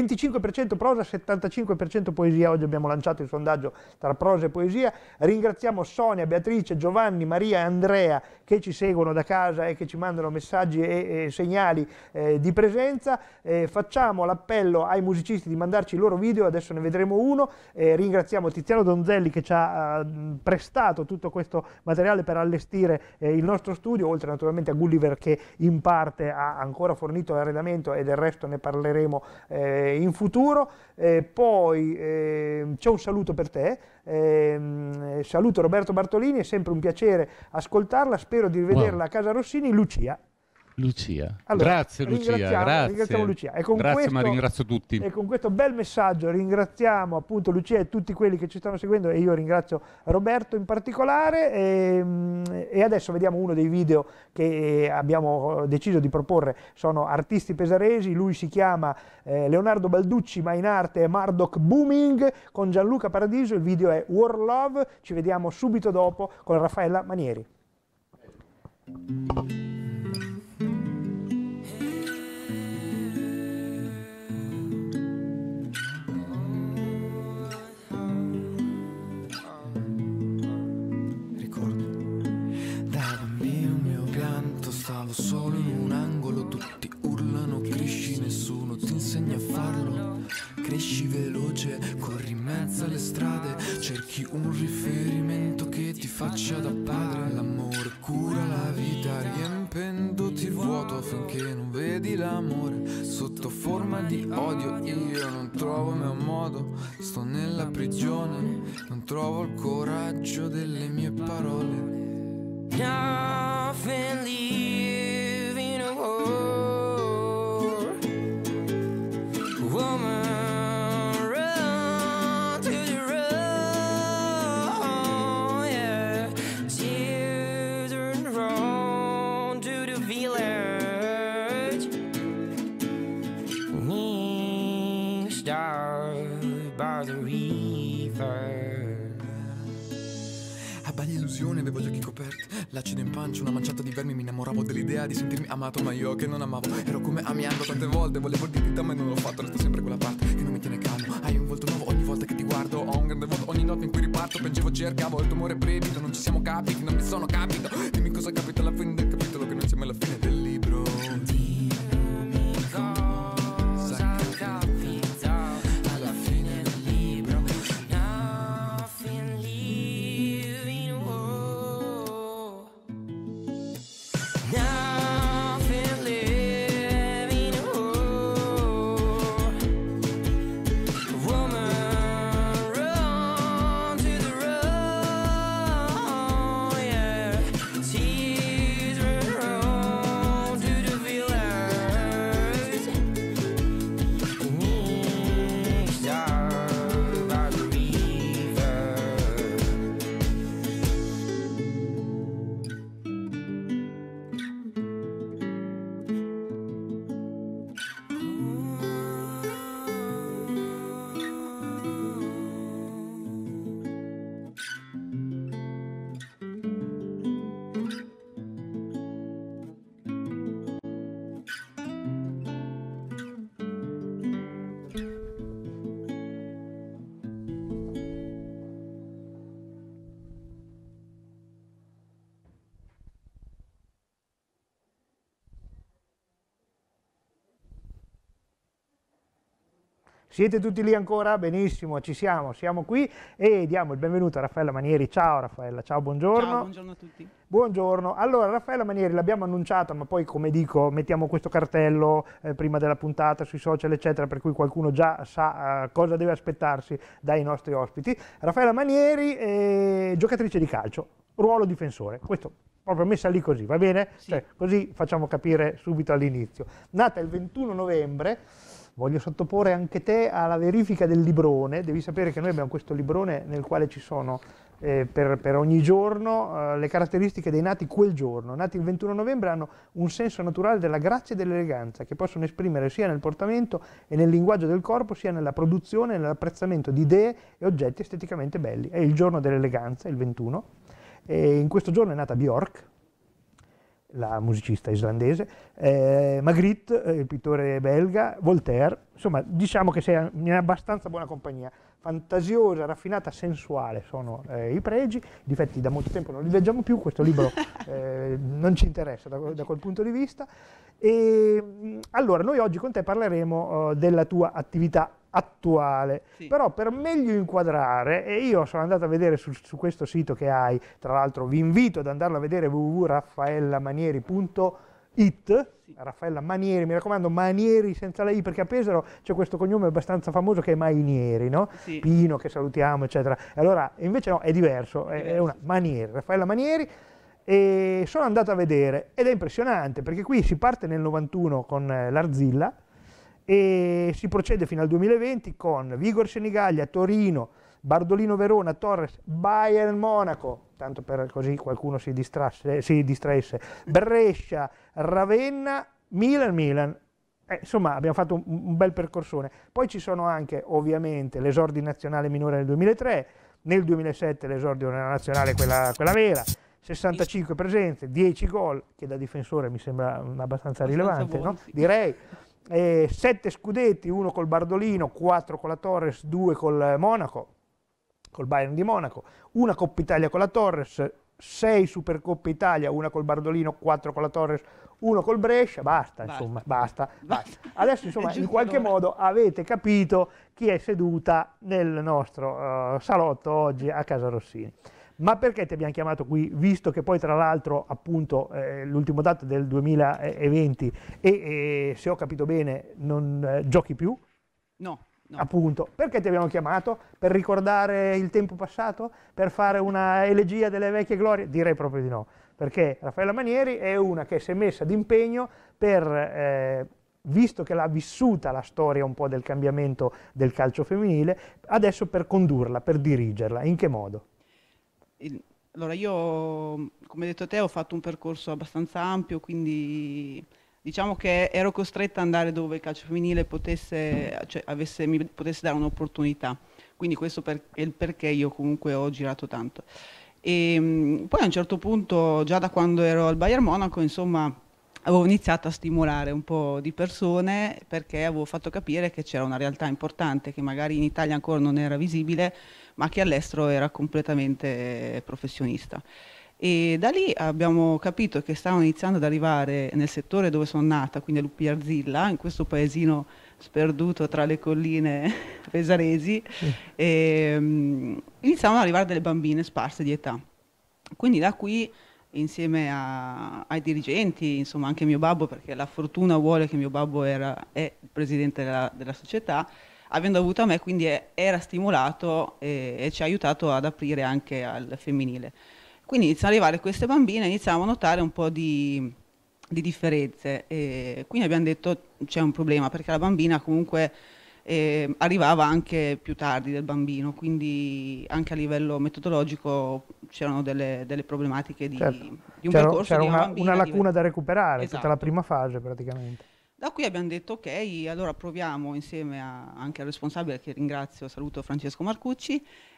eh, prosa, 75% poesia, oggi abbiamo lanciato il sondaggio tra prosa e poesia, ringraziamo Sonia, Beatrice, Giovanni, Maria e Andrea che ci seguono da casa e che ci mandano messaggi e, e segnali eh, di presenza. Eh, facciamo l'appello ai musicisti di mandarci i loro video, adesso ne vedremo uno. Eh, ringraziamo Tiziano Donzelli che ci ha ehm, prestato tutto questo materiale per allestire eh, il nostro studio, oltre naturalmente a Gulliver che in parte ha ancora fornito l'arredamento e del resto ne parleremo eh, in futuro. Eh, poi ehm, c'è un saluto per te. Ehm, eh, saluto Roberto Bartolini, è sempre un piacere ascoltarla, spero di rivederla a Casa Rossini. Lucia. Lucia. Allora, grazie Lucia, grazie. Ringraziamo Lucia. grazie questo, ma ringrazio tutti. E con questo bel messaggio ringraziamo appunto Lucia e tutti quelli che ci stanno seguendo e io ringrazio Roberto in particolare e, ehm, e adesso vediamo uno dei video che eh, abbiamo eh, deciso di proporre, sono artisti pesaresi, lui si chiama eh, Leonardo Balducci ma in arte è Mardoc Booming con Gianluca Paradiso, il video è War Love, ci vediamo subito dopo con Raffaella Manieri. un riferimento che ti faccia da padre L'amore cura la vita riempendoti il vuoto Finché non vedi l'amore sotto forma di odio Io non trovo il mio modo, sto nella prigione Non trovo il cuore pancia una manciata di vermi Mi innamoravo dell'idea di sentirmi amato Ma io che non amavo Ero come amiando tante volte Volevo dirti da ma non l'ho fatto Resta sempre quella parte che non mi tiene calmo Hai un volto nuovo ogni volta che ti guardo Ho un grande volto ogni notte in cui riparto Piangevo cercavo il tumore amore Non ci siamo capiti, non mi sono capito Dimmi cosa capita la Siete tutti lì ancora? Benissimo, ci siamo, siamo qui e diamo il benvenuto a Raffaella Manieri. Ciao Raffaella, ciao, buongiorno. Ciao, buongiorno a tutti. Buongiorno. Allora, Raffaella Manieri l'abbiamo annunciata, ma poi come dico, mettiamo questo cartello eh, prima della puntata sui social, eccetera, per cui qualcuno già sa eh, cosa deve aspettarsi dai nostri ospiti. Raffaella Manieri, eh, giocatrice di calcio, ruolo difensore. Questo proprio messa lì così, va bene? Sì. Cioè, così facciamo capire subito all'inizio. Nata il 21 novembre voglio sottoporre anche te alla verifica del librone, devi sapere che noi abbiamo questo librone nel quale ci sono eh, per, per, ogni giorno eh, le caratteristiche dei nati quel giorno, nati il 21 novembre hanno un senso naturale della grazia e dell'eleganza che possono esprimere sia nel portamento e nel linguaggio del corpo sia nella produzione e nell'apprezzamento di idee e oggetti esteticamente belli, è il giorno dell'eleganza, il 21, e in questo giorno è nata Bjork, la musicista islandese, eh, Magritte, eh, il pittore belga, Voltaire, insomma diciamo che sei in abbastanza buona compagnia, fantasiosa, raffinata, sensuale sono eh, i pregi, i difetti da molto tempo non li leggiamo più, questo libro (laughs) eh, non ci interessa da, da, quel punto di vista. E, mm, allora, noi oggi con te parleremo oh, della tua attività attuale, sì. però per meglio inquadrare, e io sono andato a vedere su, su questo sito che hai, tra l'altro vi invito ad andarlo a vedere www.raffaellamanieri.it, Raffaella Manieri, mi raccomando, Manieri senza la I, perché a Pesaro c'è questo cognome abbastanza famoso che è Mainieri, no? Sì. Pino, che salutiamo, eccetera. E allora, invece no, è diverso, è, diverso. è una Manieri, Raffaella Manieri, e sono andato a vedere, ed è impressionante, perché qui si parte nel 91 con eh, l'Arzilla, e si procede fino al 2020 con Vigor Senigallia, Torino, Bardolino Verona, Torres, Bayern Monaco, tanto per così qualcuno si, distrasse, si distraesse, Brescia, Ravenna, Milan, Milan. Eh, insomma abbiamo fatto un, un, bel percorsone. Poi ci sono anche ovviamente l'esordio nazionale minore nel 2003, nel 2007 l'esordio nazionale quella, quella vera, 65 presenze, 10 gol, che da difensore mi sembra abbastanza rilevante, no? direi eh, 7 scudetti, uno col Bardolino, quattro con la Torres, due col eh, Monaco, col Bayern di Monaco, una Coppa Italia con la Torres, sei Supercoppe Italia, una col Bardolino, quattro con la Torres, uno col Brescia, basta, insomma, basta, (laughs) basta. Adesso, insomma, in qualche modo avete capito chi è seduta nel nostro uh, salotto oggi a Casa Rossini ma perché ti abbiamo chiamato qui, visto che poi tra l'altro appunto eh, l'ultimo dato del 2020 e, e, se ho capito bene non eh, giochi più? No. No. Appunto, perché ti abbiamo chiamato? Per ricordare il tempo passato? Per fare una elegia delle vecchie glorie? Direi proprio di no, perché Raffaella Manieri è una che si è messa d'impegno per eh, visto che l'ha vissuta la storia un po' del cambiamento del calcio femminile, adesso per condurla, per dirigerla, in che modo? allora io, come detto te, ho fatto un percorso abbastanza ampio, quindi diciamo che ero costretta ad andare dove il calcio femminile potesse, cioè, avesse, mi potesse dare un'opportunità. Quindi questo per, è il perché io comunque ho girato tanto. E ehm, poi a un certo punto, già da quando ero al Bayern Monaco, insomma, avevo iniziato a stimolare un po' di persone perché avevo fatto capire che c'era una realtà importante che magari in Italia ancora non era visibile, ma che all'estero era completamente professionista. E da lì abbiamo capito che stavano iniziando ad arrivare nel settore dove sono nata, quindi a Lupiarzilla, in questo paesino sperduto tra le colline (laughs) pesaresi, sì. e, um, iniziavano ad arrivare delle bambine sparse di età. Quindi da qui insieme a, ai dirigenti, insomma anche mio babbo, perché la fortuna vuole che mio babbo era, è il presidente della, della società, avendo avuto a me, quindi era stimolato e, e ci ha aiutato ad aprire anche al femminile. Quindi iniziano ad arrivare queste bambine, e iniziamo a notare un po' di, di differenze. E quindi abbiamo detto c'è un problema perché la bambina comunque eh, arrivava anche più tardi del bambino, quindi anche a livello metodologico c'erano delle, delle problematiche di, certo. di un c'era, percorso. C'era una, una, lacuna di... da recuperare, esatto. tutta la esatto. prima fase praticamente. Da qui abbiamo detto ok, allora proviamo insieme a, anche al responsabile che ringrazio, saluto Francesco Marcucci,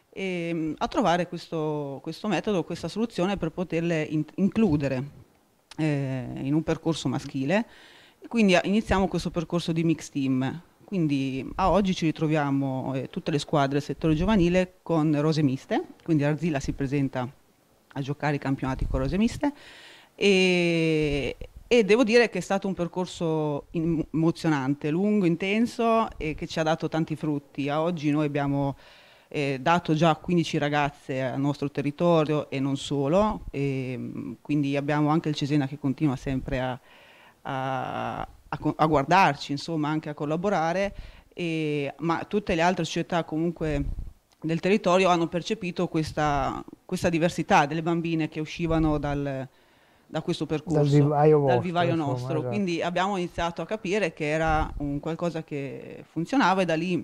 e, ehm, a trovare questo, questo, metodo, questa soluzione per poterle in, includere eh, in un percorso maschile. Quindi ah, iniziamo questo percorso di mix team. Quindi a oggi ci ritroviamo eh, tutte le squadre del settore giovanile con rose miste, quindi Arzilla si presenta a giocare i campionati con rose miste e, e devo dire che è stato un percorso emozionante, lungo, intenso e che ci ha dato tanti frutti. A oggi noi abbiamo eh, dato già 15 ragazze al nostro territorio e non solo, e, ehm, quindi abbiamo anche il Cesena che continua sempre a, a, a, a guardarci, insomma anche a collaborare, e, ma tutte le altre società comunque del territorio hanno percepito questa, questa diversità delle bambine che uscivano dal da questo percorso, ah, dal vivaio, vostro, dal vivaio insomma, nostro. Esatto. Quindi abbiamo iniziato a capire che era un qualcosa che funzionava e da lì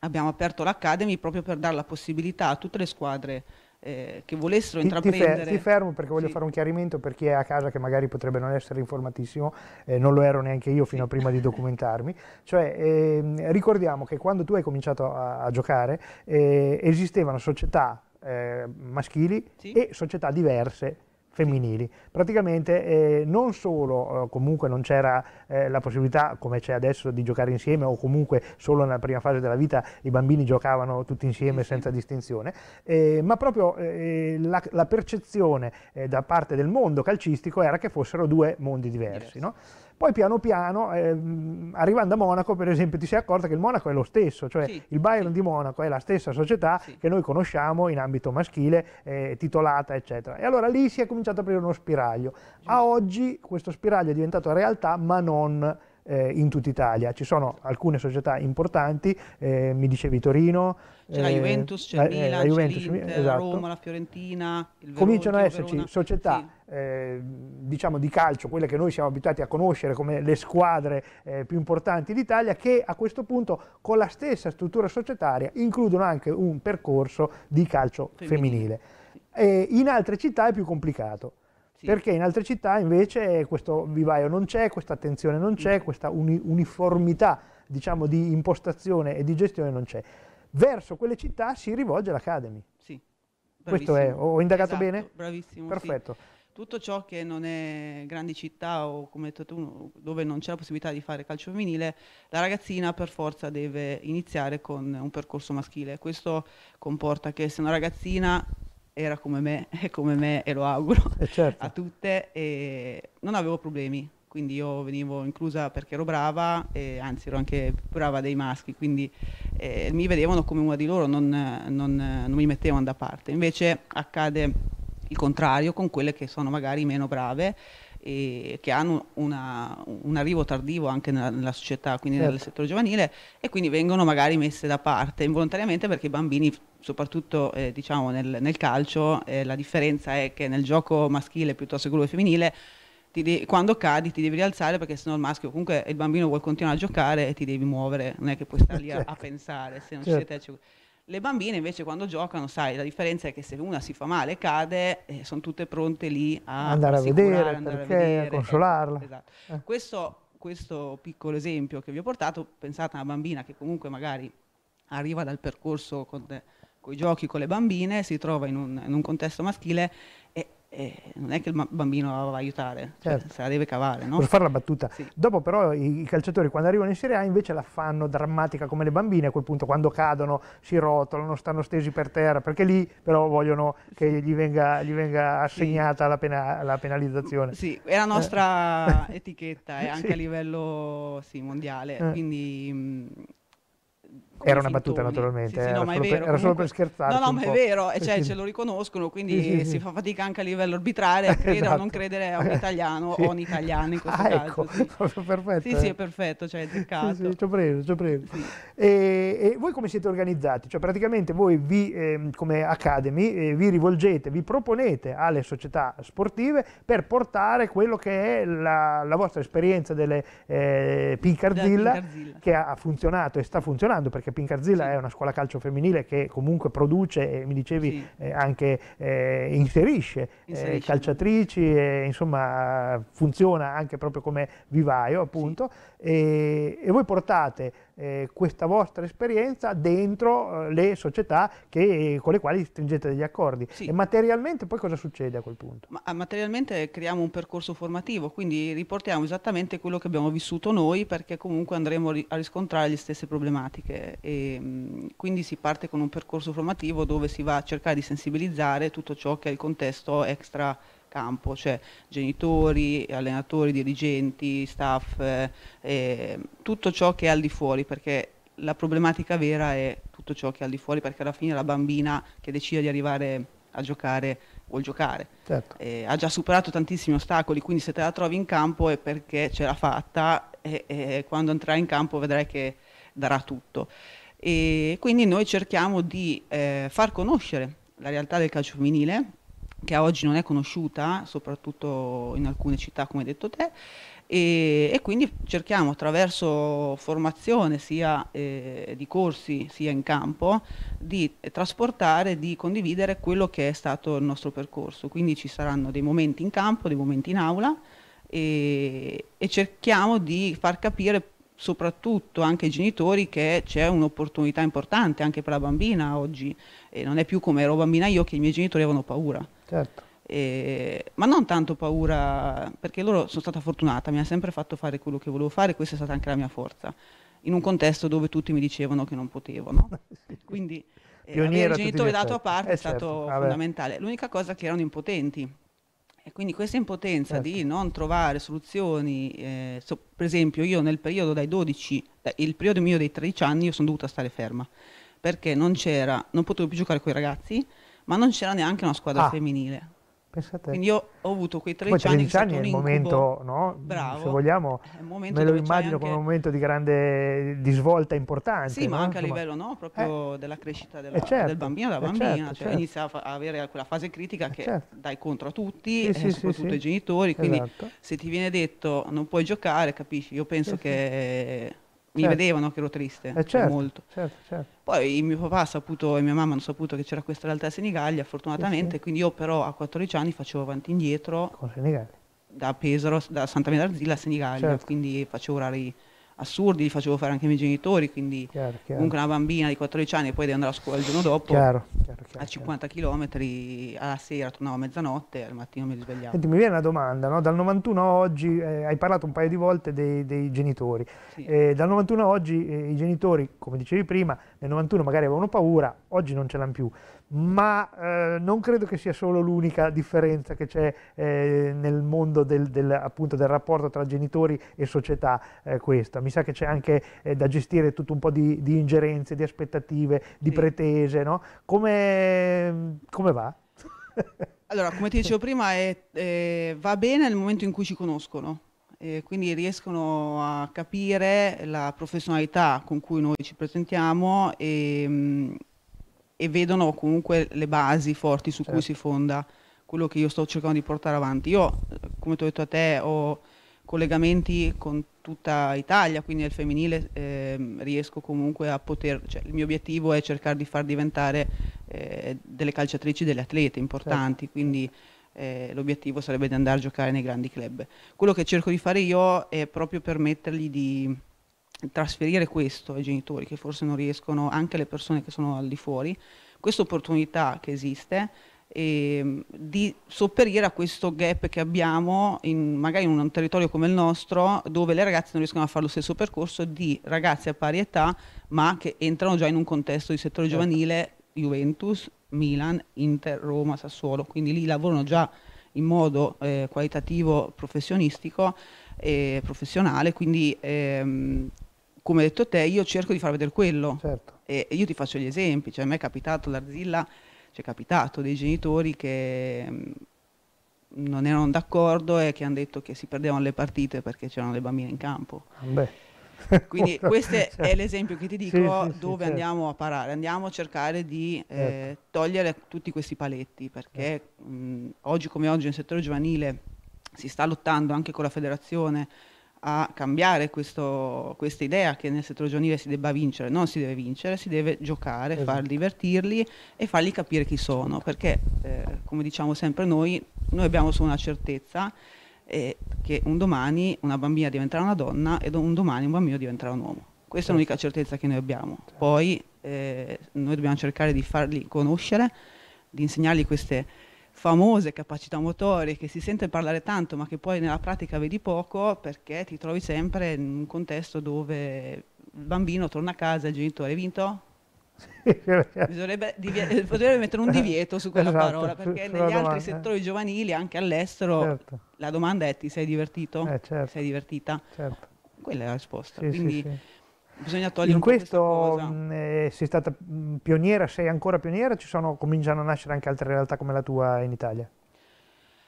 abbiamo aperto l'Academy proprio per dare la possibilità a tutte le squadre eh, che volessero intraprendere. Ti, ti, fermo perché voglio sì. fare un chiarimento per chi è a casa che magari potrebbe non essere informatissimo, eh, non lo ero neanche io fino sì. a prima di documentarmi, cioè eh, ricordiamo che quando tu hai cominciato a, a giocare eh, esistevano società eh, maschili sì. e società diverse femminili. Praticamente eh, non solo eh, comunque non c'era eh, la possibilità, come c'è adesso, di giocare insieme o comunque solo nella prima fase della vita i bambini giocavano tutti insieme senza distinzione, eh, ma proprio eh, eh, la, la, percezione da parte del mondo calcistico era che fossero due mondi diversi. Yes. No? Poi piano piano, ehm, arrivando a Monaco, per esempio, ti sei accorta che il Monaco è lo stesso, cioè sì, il Bayern di Monaco è la stessa società sì. che noi conosciamo in ambito maschile, eh, titolata, eccetera. E allora lì si è cominciato a aprire uno spiraglio. A oggi questo spiraglio è diventato realtà, ma non eh, in tutta Italia. Ci sono alcune società importanti, eh, mi dicevi Torino, c'è la eh, Juventus, c'è il eh, Milan, la Juventus, l'Inter, esatto. Roma, la Fiorentina, il Verona. Cominciano ad esserci società sì. eh, diciamo di calcio, quelle che noi siamo abituati a conoscere come le squadre eh, più importanti d'Italia, che a questo punto con la stessa struttura societaria includono anche un percorso di calcio femminile. femminile. Sì. in altre città è più complicato. Sì. Perché in altre città invece questo vivaio non c'è, questa attenzione non c'è, mm. questa uni uniformità diciamo, di impostazione e di gestione non c'è verso quelle città si rivolge l'Academy. Sì. Questo è, ho indagato esatto, bene? Bravissimo. Perfetto. Sì. Tutto ciò che non è grandi città o come tu, dove non c'è la possibilità di fare calcio femminile, la ragazzina per forza deve iniziare con un percorso maschile. Questo comporta che se una ragazzina era come me, (laughs) è come me e lo auguro eh certo. a tutte, non avevo problemi quindi io venivo inclusa perché ero brava, eh, anzi ero anche brava dei maschi, quindi eh, mi vedevano come una di loro, non, non, non mi mettevano da parte. Invece accade il contrario con quelle che sono magari meno brave e che hanno una, un arrivo tardivo anche nella, nella società, quindi certo. nel settore giovanile, e quindi vengono magari messe da parte involontariamente perché i bambini, soprattutto eh, diciamo nel, nel calcio, eh, la differenza è che nel gioco maschile piuttosto che quello femminile de- quando cadi ti devi rialzare perché sennò il maschio, comunque il bambino vuole continuare a giocare e ti devi muovere, non è che puoi stare lì a, a certo. pensare, se non certo. siete... Ci... Le bambine invece quando giocano, sai, la differenza è che se una si fa male, cade, eh, sono tutte pronte lì a andare a vedere, andare perché, a, vedere, a eh, consolarla. Eh, esatto. eh. Questo, questo, piccolo esempio che vi ho portato, pensate a una bambina che comunque magari arriva dal percorso con, eh, con i giochi con le bambine, si trova in un, in un contesto maschile eh, non è che il bambino la va a aiutare, cioè, certo. se la deve cavare. No? Per fare la battuta. Sì. Dopo però i, i calciatori quando arrivano in Serie A invece la fanno drammatica come le bambine a quel punto, quando cadono, si rotolano, stanno stesi per terra, perché lì però vogliono che gli venga, gli venga assegnata sì. la, pena, la, penalizzazione. Sì, è la nostra eh. etichetta, eh, (laughs) anche sì. a livello mondiale, eh. quindi... Mh, mm, era una battuta naturalmente, sì, sì, eh, no, era, solo per, era, solo per, scherzare. No, no, ma è vero, eh, cioè, ce lo riconoscono, quindi si fa fatica anche a livello arbitrale (laughs) a credere esatto. o non esatto. credere a un italiano (laughs) o un italiano in questo ah, ecco, caso. sì. (laughs) perfetto. Sì, eh. sì, è perfetto, cioè è toccato. Sì, sì, ci ho preso, ci ho preso. E, e, voi come siete organizzati? Cioè praticamente voi vi, eh, come Academy, eh, vi rivolgete, vi proponete alle società sportive per portare quello che è la, la vostra esperienza delle eh, Pincardilla. che ha funzionato e sta funzionando perché Pincarzilla sì. è una scuola calcio femminile che comunque produce, mi dicevi, sì. eh, anche eh, inserisce, eh, inserisce. calciatrici, insomma funziona anche proprio come vivaio appunto, sì. e, e voi portate eh, questa vostra esperienza dentro eh, le società che, con le quali stringete degli accordi. Sì. E materialmente poi cosa succede a quel punto? Ma, ah, materialmente creiamo un percorso formativo, quindi riportiamo esattamente quello che abbiamo vissuto noi perché comunque andremo a riscontrare le stesse problematiche. E, mm, quindi si parte con un percorso formativo dove si va a cercare di sensibilizzare tutto ciò che è il contesto extra campo, cioè genitori, allenatori, dirigenti, staff, eh, tutto ciò che è al di fuori, perché la problematica vera è tutto ciò che è al di fuori, perché alla fine la bambina che decide di arrivare a giocare vuol giocare. Certo. Eh, ha già superato tantissimi ostacoli, quindi se te la trovi in campo è perché ce l'ha fatta e, e, quando entrerà in campo vedrai che darà tutto. E quindi noi cerchiamo di eh, far conoscere la realtà del calcio femminile che oggi non è conosciuta, soprattutto in alcune città, come hai detto te, e, e quindi cerchiamo attraverso formazione sia eh, di corsi sia in campo di trasportare, di condividere quello che è stato il nostro percorso. Quindi ci saranno dei momenti in campo, dei momenti in aula e, e cerchiamo di far capire soprattutto anche ai genitori che c'è un'opportunità importante anche per la bambina oggi e non è più come ero bambina io che i miei genitori avevano paura. Certo. E, ma non tanto paura, perché loro sono stata fortunata, mi ha sempre fatto fare quello che volevo fare, questa è stata anche la mia forza, in un contesto dove tutti mi dicevano che non potevano. (laughs) Quindi eh, avere il genitore dato a parte eh, è stato certo. fondamentale. L'unica cosa che erano impotenti, e quindi questa impotenza certo. di non trovare soluzioni, eh, so, per esempio io nel periodo dai 12, il periodo mio dei 13 anni, io sono dovuta stare ferma, perché non c'era, non potevo più giocare con i ragazzi, ma non c'era neanche una squadra ah. femminile. Pensate. Quindi io ho avuto quei 13 anni. 13 anni è, è il momento, no? Bravo. se vogliamo, me lo immagino anche... come un momento di grande di svolta importante. Sì, no? ma anche Insomma. a livello no? proprio eh. della crescita della, eh, certo. del bambino, della eh, bambina. Certo, cioè, certo. Inizia a avere quella fase critica eh, che certo. dai contro a tutti, sì, eh, soprattutto sì, ai genitori. Quindi esatto. se ti viene detto non puoi giocare, capisci? Io penso che mi certo. vedevano che ero triste, eh certo, molto. Certo, certo. Poi mio papà ha saputo e mia mamma hanno saputo che c'era questa realtà a Senigallia, fortunatamente, sì, sì. quindi io però a 14 anni facevo avanti e indietro da Pesaro, da Santa Maria d'Arzilla a Senigallia, certo. quindi facevo orari assurdi, li facevo fare anche ai miei genitori, quindi chiaro, chiaro. comunque una bambina di 14 anni e poi deve andare a scuola il giorno dopo, chiaro, a 50 km alla sera tornavo a mezzanotte e al mattino mi risvegliavo. Senti, mi viene una domanda, no? dal 91 a oggi eh, hai parlato un paio di volte dei, dei genitori, sì. eh, dal 91 a oggi eh, i genitori, come dicevi prima, nel 91 magari avevano paura, oggi non ce l'hanno più, ma eh, non credo che sia solo l'unica differenza che c'è eh, nel mondo del, del, appunto, del, rapporto tra genitori e società eh, questa, mi sa che c'è anche eh, da gestire tutto un po' di, di ingerenze, di aspettative, di sì. pretese, no? come, come va? (laughs) allora, come ti dicevo prima, è, è, va bene nel momento in cui ci conoscono, eh, quindi riescono a capire la professionalità con cui noi ci presentiamo e, mm, e vedono comunque le basi forti su certo. cui si fonda quello che io sto cercando di portare avanti. Io, come ti ho detto a te, ho collegamenti con tutta Italia, quindi nel femminile eh, riesco comunque a poter, cioè, il mio obiettivo è cercare di far diventare eh, delle calciatrici delle atlete importanti, certo. quindi certo. eh, l'obiettivo sarebbe di andare a giocare nei grandi club. Quello che cerco di fare io è proprio permettergli di trasferire questo ai genitori che forse non riescono, anche alle persone che sono al di fuori, questa opportunità che esiste e, ehm, di sopperire a questo gap che abbiamo in, magari in un territorio come il nostro dove le ragazze non riescono a fare lo stesso percorso di ragazze a pari età ma che entrano già in un contesto di settore certo. giovanile Juventus, Milan, Inter, Roma, Sassuolo, quindi lì lavorano già in modo eh, qualitativo, professionistico e professionale, quindi ehm, come hai detto te, io cerco di far vedere quello. Certo. E io ti faccio gli esempi, cioè a me è capitato l'Arzilla, ci è capitato dei genitori che mm, non erano d'accordo e che hanno detto che si perdevano le partite perché c'erano le bambine in campo. Ah, beh. (laughs) Quindi (laughs) questo cioè. è l'esempio che ti dico sì, sì, dove sì, certo. andiamo a parare, andiamo a cercare di ecco. eh, certo. togliere tutti questi paletti perché certo. mh, mm, oggi come oggi nel settore giovanile si sta lottando anche con la federazione a cambiare questo, questa idea che nel settore giovanile si debba vincere, non si deve vincere, si deve giocare, esatto. far divertirli e fargli capire chi sono, perché eh, come diciamo sempre noi, noi abbiamo solo una certezza eh, che un domani una bambina diventerà una donna e un domani un bambino diventerà un uomo. Questa certo. è l'unica certezza che noi abbiamo. Certo. Poi eh, noi dobbiamo cercare di farli conoscere, di insegnargli queste famose capacità motorie che si sente parlare tanto ma che poi nella pratica vedi poco perché ti trovi sempre in un contesto dove il bambino torna a casa e il genitore è vinto? Sì, Bisognerebbe potrebbe mettere un divieto su quella esatto, parola perché negli domanda, altri settori eh. giovanili anche all'estero certo. la domanda è ti sei divertito? Eh, certo. Sei divertita? Certo. Quella è la risposta. Sì, Quindi, sì, Bisogna togliere In questo mm, eh, sei stata mm, pioniera, sei ancora pioniera, ci sono, cominciano a nascere anche altre realtà come la tua in Italia?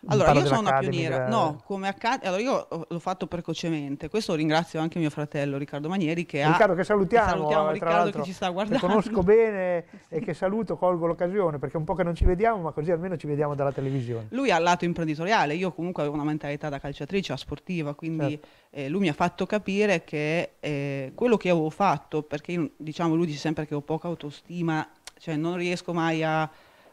Allora, io sono una pioniera, della... no, come accade, allora io l'ho fatto precocemente, questo ringrazio anche mio fratello Riccardo Manieri che ha... Riccardo che salutiamo, che salutiamo Riccardo che ci sta guardando. Che conosco bene (laughs) e che saluto, colgo l'occasione, perché un po' che non ci vediamo, ma così almeno ci vediamo dalla televisione. Lui ha lato imprenditoriale, io comunque avevo una mentalità da calciatrice, da sportiva, quindi certo. eh, lui mi ha fatto capire che eh, quello che avevo fatto, perché io, diciamo lui dice sempre che ho poca autostima, cioè non riesco mai a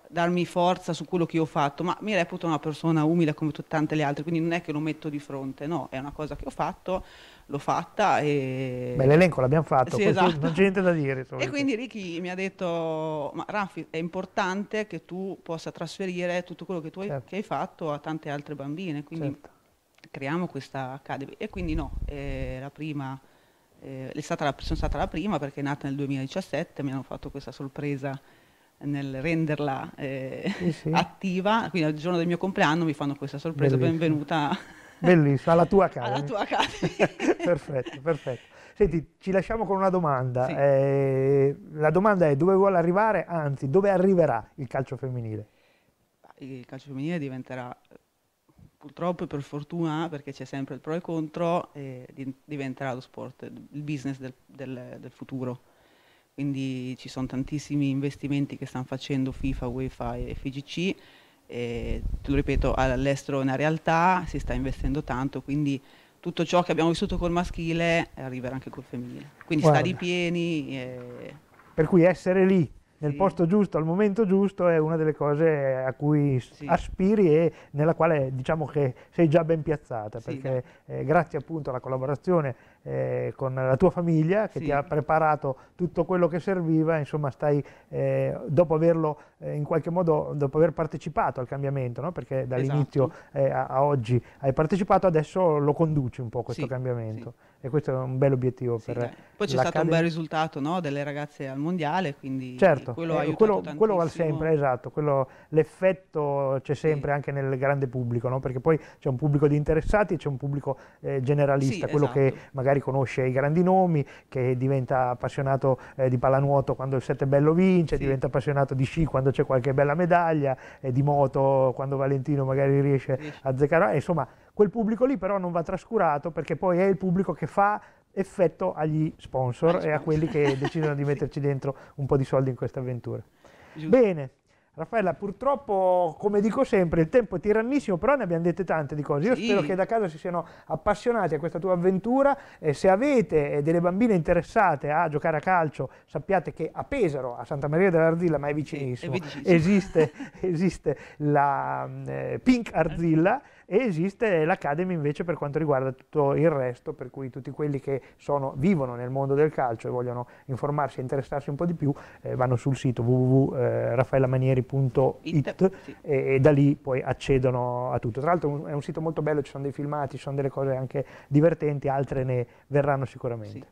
darmi forza su quello che io ho fatto, ma mi reputo una persona umile come tante le altre, quindi non è che lo metto di fronte, no, è una cosa che ho fatto, l'ho fatta e... Beh, l'elenco l'abbiamo fatto, sì, esatto. non c'è niente da dire. E quindi Ricky mi ha detto, ma Raffi, è importante che tu possa trasferire tutto quello che tu hai, certo. che hai fatto a tante altre bambine, quindi certo. creiamo questa Academy. E quindi no, eh, la prima... Eh, la, sono stata la prima perché è nata nel 2017, mi hanno fatto questa sorpresa nel renderla eh, sì, sì. (laughs) attiva, quindi al giorno del mio compleanno mi fanno questa sorpresa, Bellissimo. benvenuta. (laughs) Bellissimo, alla tua casa. Alla tua casa. (laughs) perfetto, perfetto. Senti, ci lasciamo con una domanda. Sì. Eh, la domanda è dove vuole arrivare, anzi, dove arriverà il calcio femminile? Il calcio femminile diventerà, purtroppo e per fortuna, perché c'è sempre il pro e contro, eh, diventerà lo sport, il business del, del, del futuro quindi ci sono tantissimi investimenti che stanno facendo FIFA, UEFA e FGC, e, lo ripeto, all'estero è una realtà, si sta investendo tanto, quindi tutto ciò che abbiamo vissuto col maschile arriverà anche col femminile. Quindi Guarda. stadi pieni. E... Per cui essere lì nel sì. posto giusto al momento giusto è una delle cose a cui sì. aspiri e nella quale diciamo che sei già ben piazzata, perché eh, grazie appunto alla collaborazione eh, con la tua famiglia che sì. ti ha preparato tutto quello che serviva, insomma stai, eh, dopo averlo eh, in qualche modo, dopo aver partecipato al cambiamento, no? perché dall'inizio esatto. Eh, a, a, oggi hai partecipato, adesso lo conduci un po' questo sì, cambiamento sì. e questo è un bel obiettivo. per eh. Poi c'è stato un bel risultato no? delle ragazze al mondiale, quindi certo, quello ha eh, quello, quello vale sempre, esatto, l'effetto c'è sempre anche nel grande pubblico, no? perché poi c'è un pubblico di interessati, c'è un pubblico eh, generalista, quello esatto. che magari magari conosce i grandi nomi, che diventa appassionato eh, di pallanuoto quando il sette bello vince, sì. diventa appassionato di sci quando c'è qualche bella medaglia, eh, di moto quando Valentino magari riesce sì. a zeccare. Eh, insomma, quel pubblico lì però non va trascurato perché poi è il pubblico che fa effetto agli sponsor, agli sponsor. e a quelli che decidono di (laughs) metterci dentro un po' di soldi in questa avventura. Bene, Raffaella, purtroppo, come dico sempre, il tempo è tirannissimo, però ne abbiamo dette tante di cose. Io sì. spero che da casa si siano appassionati a questa tua avventura. Eh, se avete eh, delle bambine interessate a giocare a calcio, sappiate che a Pesaro, a Santa Maria dell'Arzilla, ma è vicinissimo, sì, è vicinissimo. Esiste, (laughs) esiste, la mm, eh, Pink Arzilla. Eh e esiste l'Academy invece per quanto riguarda tutto il resto, per cui tutti quelli che sono, vivono nel mondo del calcio e vogliono informarsi e interessarsi un po' di più eh, vanno sul sito www.raffaellamanieri.it eh, sì. e, e, da lì poi accedono a tutto. Tra l'altro è un sito molto bello, ci sono dei filmati, ci sono delle cose anche divertenti, altre ne verranno sicuramente. Sì.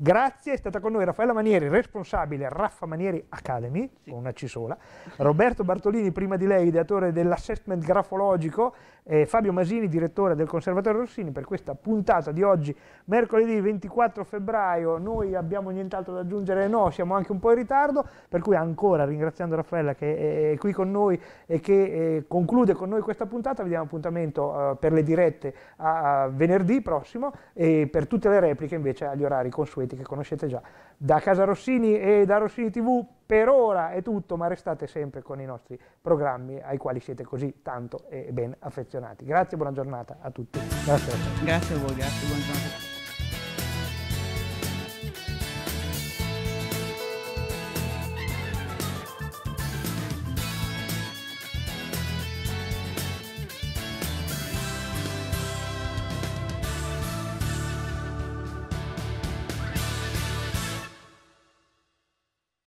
Grazie, è stata con noi Raffaella Manieri, responsabile Raffa Manieri Academy, sì. con una C sola, Roberto Bartolini, prima di lei, ideatore dell'assessment grafologico, eh, Fabio Masini, direttore del Conservatorio Rossini, per questa puntata di oggi, mercoledì 24 febbraio. Noi abbiamo nient'altro da aggiungere, no, siamo anche un po' in ritardo, per cui ancora ringraziando Raffaella che è qui con noi e che eh, conclude con noi questa puntata, vi diamo appuntamento eh, per le dirette a, a venerdì prossimo e per tutte le repliche invece agli orari consueti che conoscete già. Da Casa Rossini e da Rossini TV per ora è tutto, ma restate sempre con i nostri programmi ai quali siete così tanto e ben affezionati. Grazie, e buona giornata a tutti. Grazie a, Grazie a voi, grazie, buona giornata.